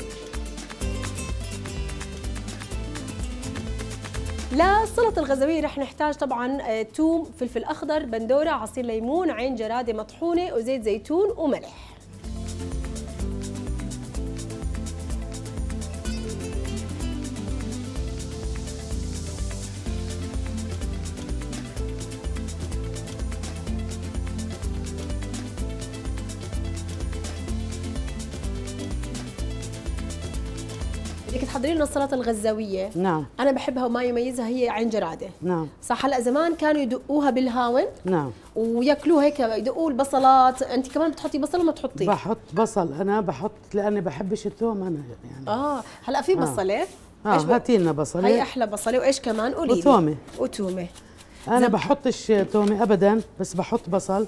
للسلطه الغزويه رح نحتاج طبعا آه، توم فلفل اخضر بندوره عصير ليمون عين جراده مطحونه وزيت زيتون وملح حاضرين السلطه الغزاويه نعم انا بحبها وما يميزها هي عين جراده نعم صح هلا زمان كانوا يدقوها بالهاون نعم وياكلوها هيك يدقوا البصلات انت كمان بتحطي بصل ولا ما تحطي بحط بصل انا بحط لاني بحبش الثوم انا يعني اه هلا في آه. بصله آه. اه هاتي لنا بصله هي احلى بصله وايش كمان قولي وتومه وتومه انا بحطش تومه ابدا بس بحط بصل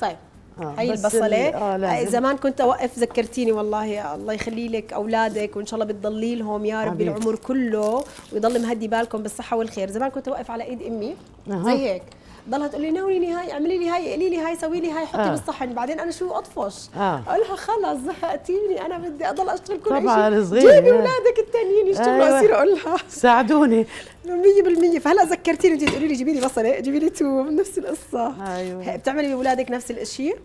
طيب هي آه، البصله آه, آه، زمان كنت اوقف ذكرتيني والله الله يخلي لك اولادك وان شاء الله بتضلي لهم يا رب العمر كله ويضل مهدي بالكم بالصحه والخير زمان كنت اوقف على ايد امي زي هيك ضلها تقول لي ناولي لي هاي اعملي لي هاي قلي لي هاي سوي لي هاي حطي آه. بالصحن بعدين انا شو اطفش آه. اقول لها خلص زهقتيني انا بدي اضل اشتغل كل شيء طبعا صغير جيبي اولادك الثانيين يشتغلوا آه. اصير اقول لها ساعدوني 100% فهلا ذكرتيني انت تقولي لي جيبي لي بصله جيبي لي توم نفس القصه ايوه بتعملي باولادك نفس الشيء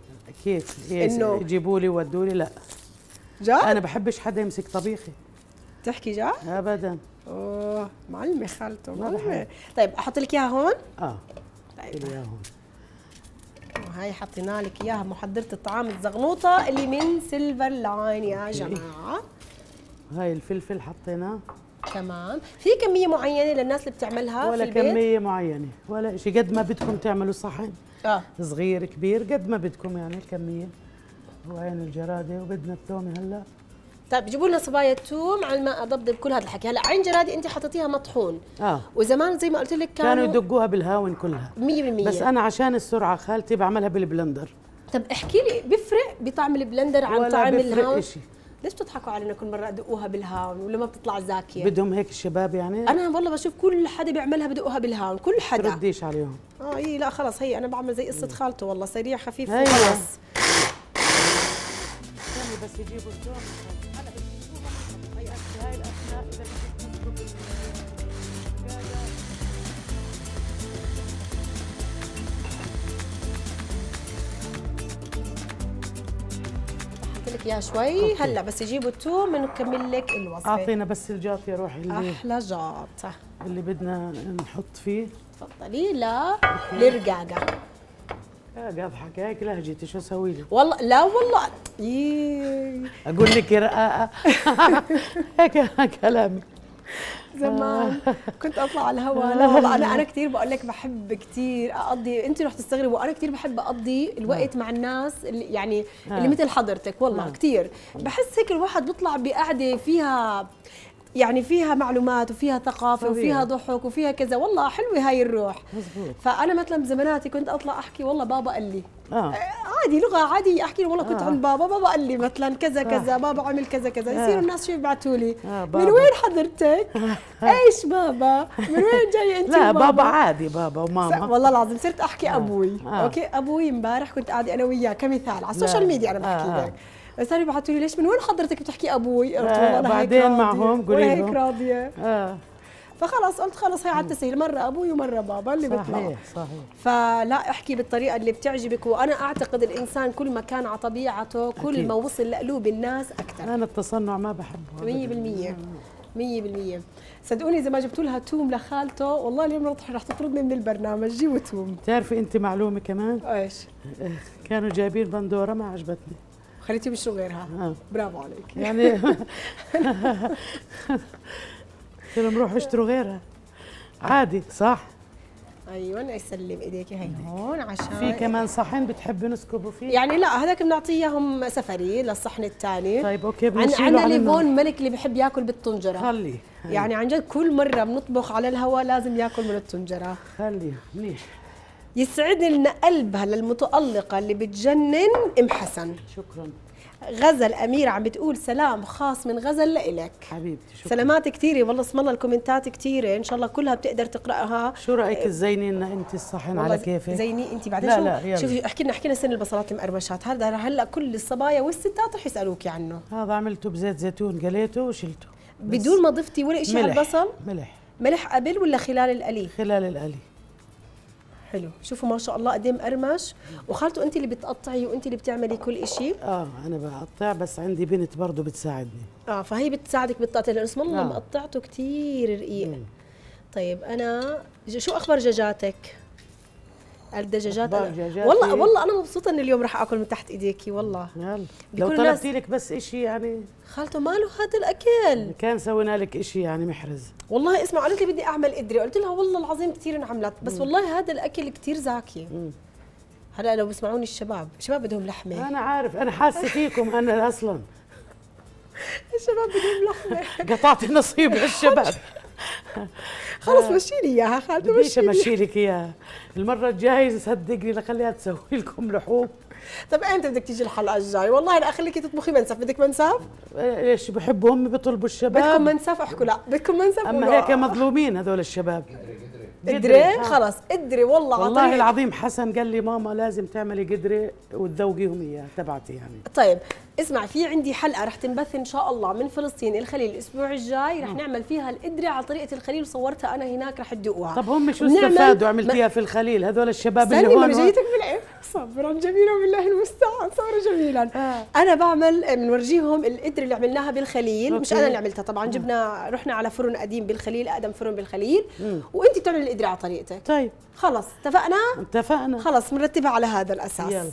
اكيد انه يجيبوا لي ودوا لي لا جد انا بحبش حدا يمسك طبيخي تحكي جد ابدا اوه معلمه خالته معلمه طيب احط لك اياها هون اه طيب. ايوه وهي حطينا لك اياها محضره الطعام الزغنوطه اللي من سيلفر لاين يا جماعه هاي الفلفل حطيناه تمام في كميه معينه للناس اللي بتعملها ولا في البيت؟ كميه معينه ولا شيء قد ما بدكم تعملوا صحن آه. صغير كبير قد ما بدكم يعني الكميه وعين الجراده وبدنا الثومه هلا طيب جيبوا لنا صبايا الثوم على الماء اضبضب كل هذا الحكي هلا عين جرادي انت حطيتيها مطحون اه وزمان زي ما قلت لك كانوا كانوا يدقوها بالهاون كلها 100% بس انا عشان السرعه خالتي بعملها بالبلندر طب احكي لي بيفرق بطعم البلندر عن طعم الهاون ولا شيء ليش بتضحكوا علينا كل مره ادقوها بالهاون ولا ما بتطلع زاكيه بدهم هيك الشباب يعني انا والله بشوف كل حدا بيعملها بدقوها بالهاون كل حدا ترديش عليهم اه اي لا خلص هي انا بعمل زي قصه خالته والله سريع خفيف وخلص أيوة. بس يجيبوا الثوم لك شوي أوكي. هلا بس يجيبوا التوم بنكمل لك الوصفه اعطينا بس الجاط يا روحي اللي احلى جاط اللي بدنا نحط فيه تفضلي لا للرقاقه قاعد هيك لهجتي شو اسوي لك؟ والله لا والله إيه. اقول لك رقاقه هيك كلامي زمان آه. كنت اطلع على الهواء لا والله انا انا كثير بقول لك بحب كثير اقضي انت رح تستغربي وانا كثير بحب اقضي الوقت آه. مع الناس اللي يعني آه. اللي مثل حضرتك والله كثير بحس هيك الواحد بيطلع بقعده فيها يعني فيها معلومات وفيها ثقافه صحيح. وفيها ضحك وفيها كذا والله حلوه هاي الروح مزبوط. فانا مثلا بزماناتي كنت اطلع احكي والله بابا قال لي آه. آه، عادي لغه عادي احكي والله كنت آه. عند بابا بابا قال لي مثلا كذا آه. كذا بابا عمل كذا كذا آه. يصيروا الناس شو يبعثوا لي آه من وين حضرتك ايش بابا من وين جايه انت لا بابا عادي بابا وماما والله العظيم صرت احكي آه. ابوي آه. اوكي ابوي امبارح كنت قاعده انا وياه كمثال على السوشيال ميديا انا بحكي آه، لك صار يبعثوا لي ليش من وين حضرتك بتحكي ابوي؟ قلت آه، والله انا بعدين معهم قولي هيك راضيه اه فخلص قلت خلص هي على التسهيل مره ابوي ومره بابا اللي بيطلع صحيح صحيح فلا احكي بالطريقه اللي بتعجبك وانا اعتقد الانسان كل ما كان على طبيعته كل أكيد. ما وصل لقلوب الناس اكثر انا التصنع ما بحبه 100% 100% صدقوني اذا ما جبتوا لها توم لخالته والله اليوم رح تطردني من البرنامج جيبوا توم بتعرفي انت معلومه كمان ايش كانوا جايبين بندوره ما عجبتني خليتي مش غيرها آه. برافو عليك يعني قلت لهم روحوا اشتروا غيرها عادي صح ايوه يسلم ايديكي هي هون عشان في كمان صحن بتحبي نسكبه فيه يعني لا هذاك بنعطيه اياهم سفري للصحن الثاني طيب اوكي بنشيله عن... عنا ليفون ملك اللي بحب ياكل بالطنجره خليه يعني عن جد كل مره بنطبخ على الهواء لازم ياكل من الطنجره خليه منيح يسعد لنا قلبها للمتألقة اللي بتجنن ام حسن شكرا غزل أميرة عم بتقول سلام خاص من غزل لإلك حبيبتي شكرا سلامات كثيرة والله اسم الله الكومنتات كثيرة إن شاء الله كلها بتقدر تقرأها شو رأيك تزيني لنا أنت الصحن على كيفك زيني أنت بعدين لا شو لا شوفي احكي لنا احكي لنا سن البصلات المقرمشات هذا هلا كل الصبايا والستات رح يسألوكي عنه هذا عملته بزيت زيتون قليته وشلته بدون ما ضفتي ولا شيء على البصل ملح ملح قبل ولا خلال القلي خلال القلي حلو شوفوا ما شاء الله قد ايه مقرمش وخالته انت اللي بتقطعي وانت اللي بتعملي كل شيء اه انا بقطع بس عندي بنت برضه بتساعدني اه فهي بتساعدك بالتقطيع لانه اسم الله آه. مقطعته كثير رقيق طيب انا شو اخبار دجاجاتك؟ الدجاجات أنا... والله والله انا مبسوطه ان اليوم راح اكل من تحت ايديكي والله يلا لو طلبتي لك بس شيء يعني خالته ماله هذا الاكل كان سوينا لك شيء يعني محرز والله اسمع قالت لي بدي اعمل ادري قلت لها والله العظيم كثير انعملت بس والله هذا الاكل كثير زاكي هلا لو بسمعوني الشباب الشباب بدهم لحمه انا عارف انا حاسه فيكم انا اصلا الشباب بدهم لحمه قطعت نصيب الشباب خلص آه، مشي لي اياها خالد مشي مشي لك اياها المره الجايه صدقني لخليها تسوي لكم لحوم طب امتى بدك تيجي الحلقه الجاي والله انا اخليكي تطبخي منسف بدك منسف ليش إيه، بحبوا هم بيطلبوا الشباب بدكم منسف احكوا لا بدكم منسف اما هيك مظلومين هذول الشباب قدري آه. خلص قدري والله والله العظيم حسن قال لي ماما لازم تعملي قدري وتذوقيهم اياها تبعتي يعني طيب اسمع في عندي حلقه رح تنبث ان شاء الله من فلسطين الخليل الاسبوع الجاي رح نعمل فيها القدره على طريقه الخليل وصورتها انا هناك رح تدوقوها طب هم شو استفادوا عملتيها في الخليل هذول الشباب اللي هون جيتك بالعيب صبرا جميلا بالله المستعان صبرا جميلا آه. انا بعمل بنورجيهم آه، القدره اللي عملناها بالخليل أوكي. مش انا اللي عملتها طبعا جبنا رحنا على فرن قديم بالخليل اقدم فرن بالخليل وانت بتعملي القدره على طريقتك طيب خلص اتفقنا اتفقنا خلص بنرتبها على هذا الاساس يلا.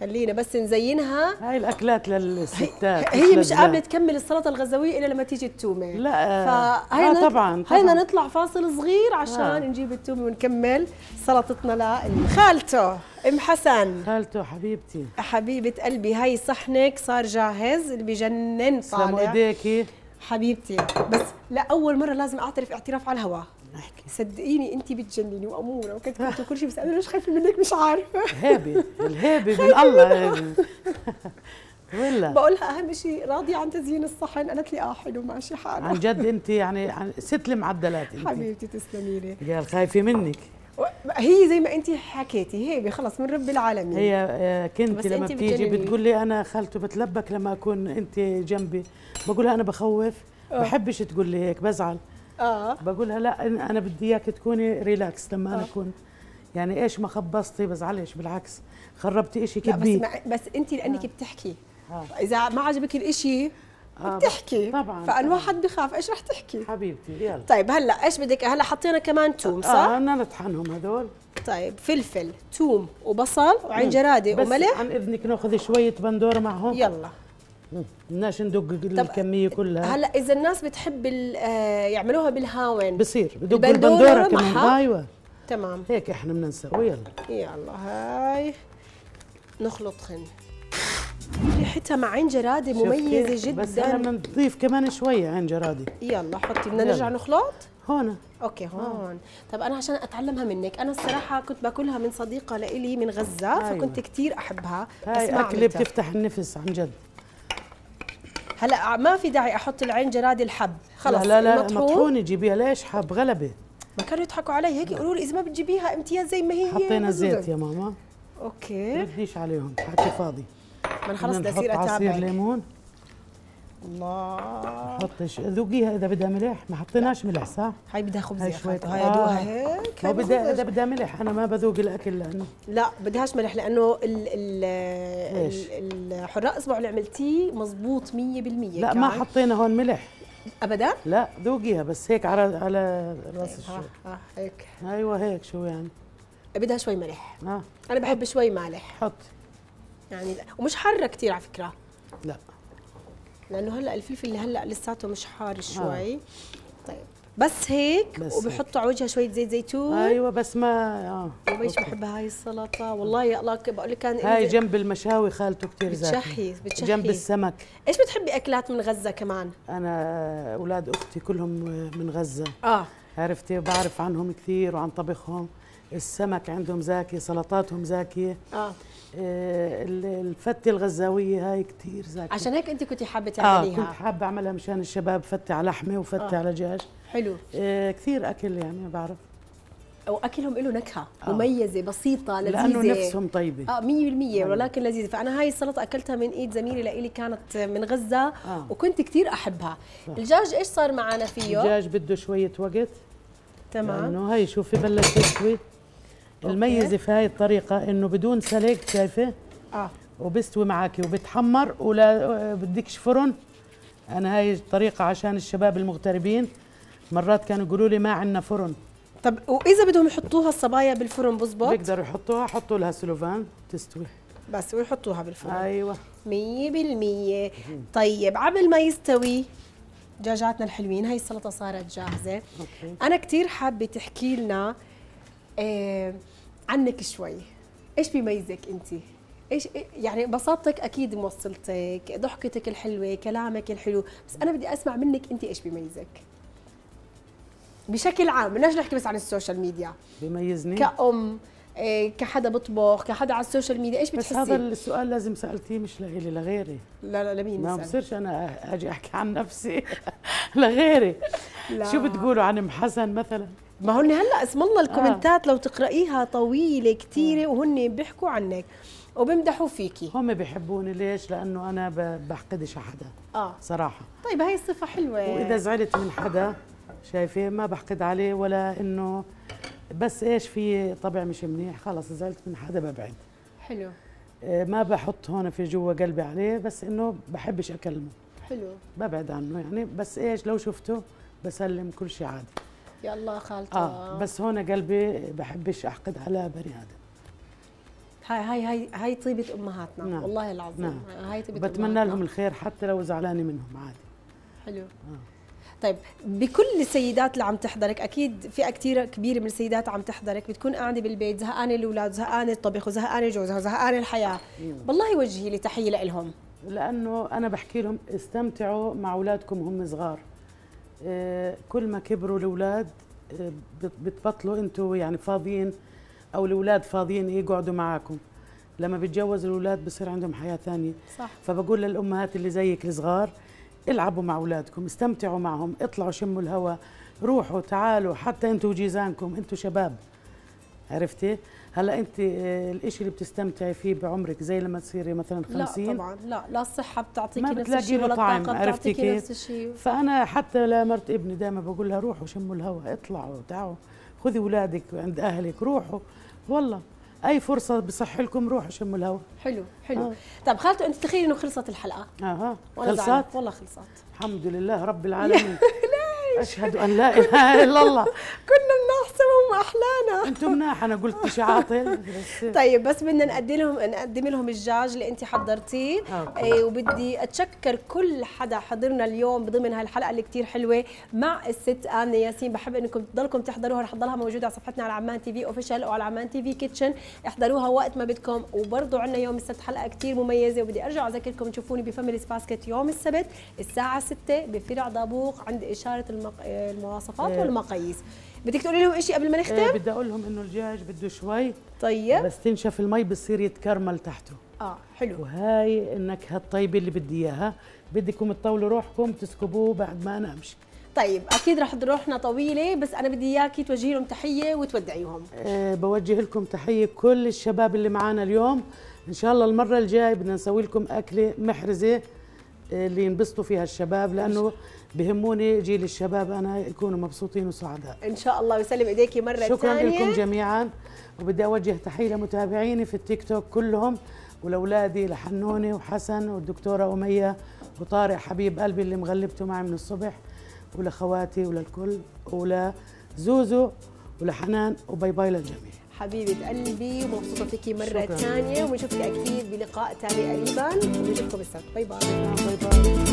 خلينا بس نزينها هاي الاكلات للستات هي مش قابله تكمل السلطه الغزويه الا لما تيجي التومه لا فهي آه, آه، طبعا, طبعا. هينا نطلع فاصل صغير آه. عشان آه. نجيب التومه ونكمل سلطتنا لخالته ام حسن خالته حبيبتي حبيبه قلبي هاي صحنك صار جاهز اللي بجنن طالع سلام ايديكي حبيبتي بس لاول مره لازم اعترف اعتراف على الهواء احكي صدقيني انت بتجنني واموره وكتكوت وكل شيء بس انا ليش خايفه منك مش عارفه هابه الهابه بالله ولا بقولها اهم شيء راضيه عن تزيين الصحن قالت لي اه حلو ماشي حالك عن جد انت يعني ست المعدلات انت حبيبتي تسلمي لي قال خايفه منك هي زي ما انت حكيتي هي خلص من رب العالمين هي آه، كنت لما بتيجي بتقول لي انا خالته بتلبك لما اكون انت جنبي بقول لها انا بخوف آه. بحبش تقول لي هيك بزعل اه بقولها لا انا بدي اياك تكوني ريلاكس لما آه. انا كنت يعني ايش ما خبصتي بزعلش بالعكس خربتي شيء كبير بس بس انت لانك آه. بتحكي آه. اذا ما عجبك الشيء آه، بتحكي طبعا فالواحد بخاف ايش رح تحكي حبيبتي يلا طيب هلا ايش بدك هلا حطينا كمان توم آه، صح؟ اه بدنا نطحنهم هذول طيب فلفل توم وبصل وعين جراده وملح عن اذنك ناخذ شويه بندوره معهم يلا بدناش ندق الكميه كلها هلا اذا الناس بتحب آه، يعملوها بالهاون بصير بدق البندوره كمان ايوه تمام هيك احنا بدنا نسوي يلا يلا هاي نخلط خن ريحتها مع عين جرادي مميزه جدا بس انا بدنا نضيف كمان شويه عين جرادي يلا حطي بدنا نرجع نخلط هون اوكي آه. هون آه. طب انا عشان اتعلمها منك انا الصراحه كنت باكلها من صديقه لإلي من غزه أيوة. فكنت كثير احبها هاي اكله بتفتح النفس عن جد هلا ما في داعي احط العين جرادي الحب خلص لا لا لا مطحون جيبيها ليش حب غلبه ما كانوا يضحكوا علي هيك يقولوا لي اذا ما بتجيبيها امتياز زي ما هي حطينا زيت يا ماما اوكي ما بديش عليهم حكي فاضي ما خلص بدي اصير اتابعك عصير ليمون الله حطي ذوقيها اذا بدها ملح ما حطيناش ملح صح؟ هاي بدها خبز هاي شوي هاي ادوها آه. هيك هاي بدها اذا بدها ملح انا ما بذوق الاكل لانه لا بدهاش ملح لانه ال ال الحراق اصبع اللي عملتيه مزبوط 100% لا ما حطينا هون ملح ابدا لا ذوقيها بس هيك على على راس الشوك آه،, اه هيك ايوه هيك شو يعني بدها شوي ملح اه انا بحب شوي مالح حط يعني ومش حاره كثير على فكره لا لانه هلا الفلفل اللي هلا لساته مش حار آه. شوي آه. طيب بس هيك بس وبحطوا على وجهها شويه زيت زيتون ايوه بس ما اه وبيش بحبها هاي السلطه والله يا الله بقول لك كان هاي جنب المشاوي خالته كثير زاكي بتشحي بتشحي جنب السمك ايش بتحبي اكلات من غزه كمان انا اولاد اختي كلهم من غزه اه عرفتي بعرف عنهم كثير وعن طبخهم السمك عندهم زاكي سلطاتهم زاكيه اه آه، الفتة الغزاوية هاي كتير زاكية عشان هيك أنت كنت حابة آه، تعمليها آه كنت حابة أعملها مشان الشباب فتة على لحمة وفتة آه. على دجاج حلو آه كثير أكل يعني بعرف واكلهم له نكهه آه. مميزه بسيطه لذيذه لانه نفسهم طيبه اه 100% نعم. ولكن لذيذه فانا هاي السلطه اكلتها من ايد زميلي لإلي كانت من غزه آه. وكنت كثير احبها صح. الجاج ايش صار معنا فيه الجاج بده شويه وقت تمام لانه هي شوفي بلش تستوي الميزه في هاي الطريقه انه بدون سلق شايفه اه وبستوي معاكي وبتحمر ولا آه، بدكش فرن انا هاي الطريقه عشان الشباب المغتربين مرات كانوا يقولوا لي ما عندنا فرن طب واذا بدهم يحطوها الصبايا بالفرن بزبط بيقدروا يحطوها حطوا لها سلوفان تستوي بس ويحطوها بالفرن ايوه 100% طيب قبل ما يستوي دجاجاتنا الحلوين هاي السلطه صارت جاهزه أوكي. انا كثير حابه تحكي لنا إيه عنك شوي ايش بيميزك انت ايش يعني بساطتك اكيد موصلتك ضحكتك الحلوه كلامك الحلو بس انا بدي اسمع منك انت ايش بيميزك بشكل عام بدناش نحكي بس عن السوشيال ميديا بيميزني كأم إيه، كحدا بطبخ كحدا على السوشيال ميديا ايش بتحسي بس هذا السؤال لازم سالتيه مش لإلي لغيري لا لا لمين ما بصيرش انا اجي احكي عن نفسي لغيري لا. شو بتقولوا عن ام حسن مثلا ما هن هلا اسم الله الكومنتات آه. لو تقرايها طويله كثيره آه. وهن بيحكوا عنك وبمدحوا فيكي هم بيحبوني ليش لانه انا بحقدش حدا اه صراحه طيب هاي الصفه حلوه واذا زعلت من حدا شايفه ما بحقد عليه ولا انه بس ايش في طبع مش منيح خلص زعلت من حدا ببعد حلو آه، ما بحط هون في جوا قلبي عليه بس انه بحبش اكلمه حلو ببعد عنه يعني بس ايش لو شفته بسلم كل شيء عادي يا الله خالته آه بس هون قلبي بحبش احقد على بني ادم هاي هاي هاي هاي طيبه امهاتنا نعم. والله العظيم نعم. هاي طيبه بتمنى أمهاتنا. لهم الخير حتى لو زعلانه منهم عادي حلو آه. طيب بكل السيدات اللي عم تحضرك اكيد فئه كثير كبيره من السيدات عم تحضرك بتكون قاعده بالبيت زهقانه الاولاد زهقانه الطبخ وزهقانه جوزها وزهقانه الحياه إيه. والله وجهي لي تحيه لهم لانه انا بحكي لهم استمتعوا مع اولادكم هم صغار آه، كل ما كبروا الاولاد آه، بتبطلوا انتوا يعني فاضيين او الاولاد فاضيين يقعدوا معاكم لما بيتجوز الاولاد بصير عندهم حياه ثانيه صح فبقول للامهات اللي زيك الصغار العبوا مع اولادكم استمتعوا معهم اطلعوا شموا الهواء روحوا تعالوا حتى انتوا وجيزانكم انتوا شباب عرفتي هلا انت آه، الشيء اللي بتستمتعي فيه بعمرك زي لما تصيري مثلا 50 لا طبعا لا لا الصحه بتعطيكي ما نفس الشيء ولا الطاقه عرفتي كيف فانا حتى لمرت ابني دائما بقول لها روحوا شموا الهواء اطلعوا تعوا خذي اولادك عند اهلك روحوا والله اي فرصه بصح لكم روحوا شموا الهواء حلو حلو آه. طب خالته انت تخيلي انه خلصت الحلقه اها خلصت والله خلصت الحمد لله رب العالمين لا اشهد ان لا اله الا الله كنا مناح سوا احلانا انتم مناح انا قلت عاطل طيب بس بدنا نقدم لهم نقدم لهم الجاج اللي انت حضرتيه آه وبدي اتشكر كل حدا حضرنا اليوم ضمن هالحلقه اللي كثير حلوه مع الست آمنة ياسين بحب انكم تضلكم تحضروها رح تضلها موجوده على صفحتنا على عمان تي في اوفيشال او على عمان تي في كيتشن احضروها وقت ما بدكم وبرضه عندنا يوم السبت حلقه كثير مميزه وبدي ارجع اذكركم تشوفوني بفاميلي سباسكت يوم السبت الساعه 6 بفرع ضابوق عند اشاره المق... المواصفات إيه. والمقاييس بدك تقولي لهم شيء قبل ما نختم؟ إيه بدي اقول لهم انه الدجاج بده شوي طيب بس تنشف المي بصير يتكرمل تحته اه حلو وهاي النكهه الطيبه اللي بدي اياها بدكم تطولوا روحكم تسكبوه بعد ما انا امشي طيب اكيد رح روحنا طويله بس انا بدي اياكي توجهي لهم تحيه وتودعيهم إيه بوجه لكم تحيه كل الشباب اللي معانا اليوم ان شاء الله المره الجايه بدنا نسوي لكم اكله محرزه إيه، اللي ينبسطوا فيها الشباب لانه بهموني جيل الشباب انا يكونوا مبسوطين وسعداء ان شاء الله ويسلم ايديكي مره شكرا ثانيه شكرا لكم جميعا وبدي اوجه تحيه لمتابعيني في التيك توك كلهم ولاولادي لحنوني وحسن والدكتوره اميه وطارق حبيب قلبي اللي مغلبته معي من الصبح ولاخواتي وللكل ولزوزو ولحنان وباي باي للجميع حبيبة قلبي ومبسوطة فيكي مرة ثانية ونشوفك أكيد بلقاء تاني قريبا ونشوفكم السبت باي باي باي باي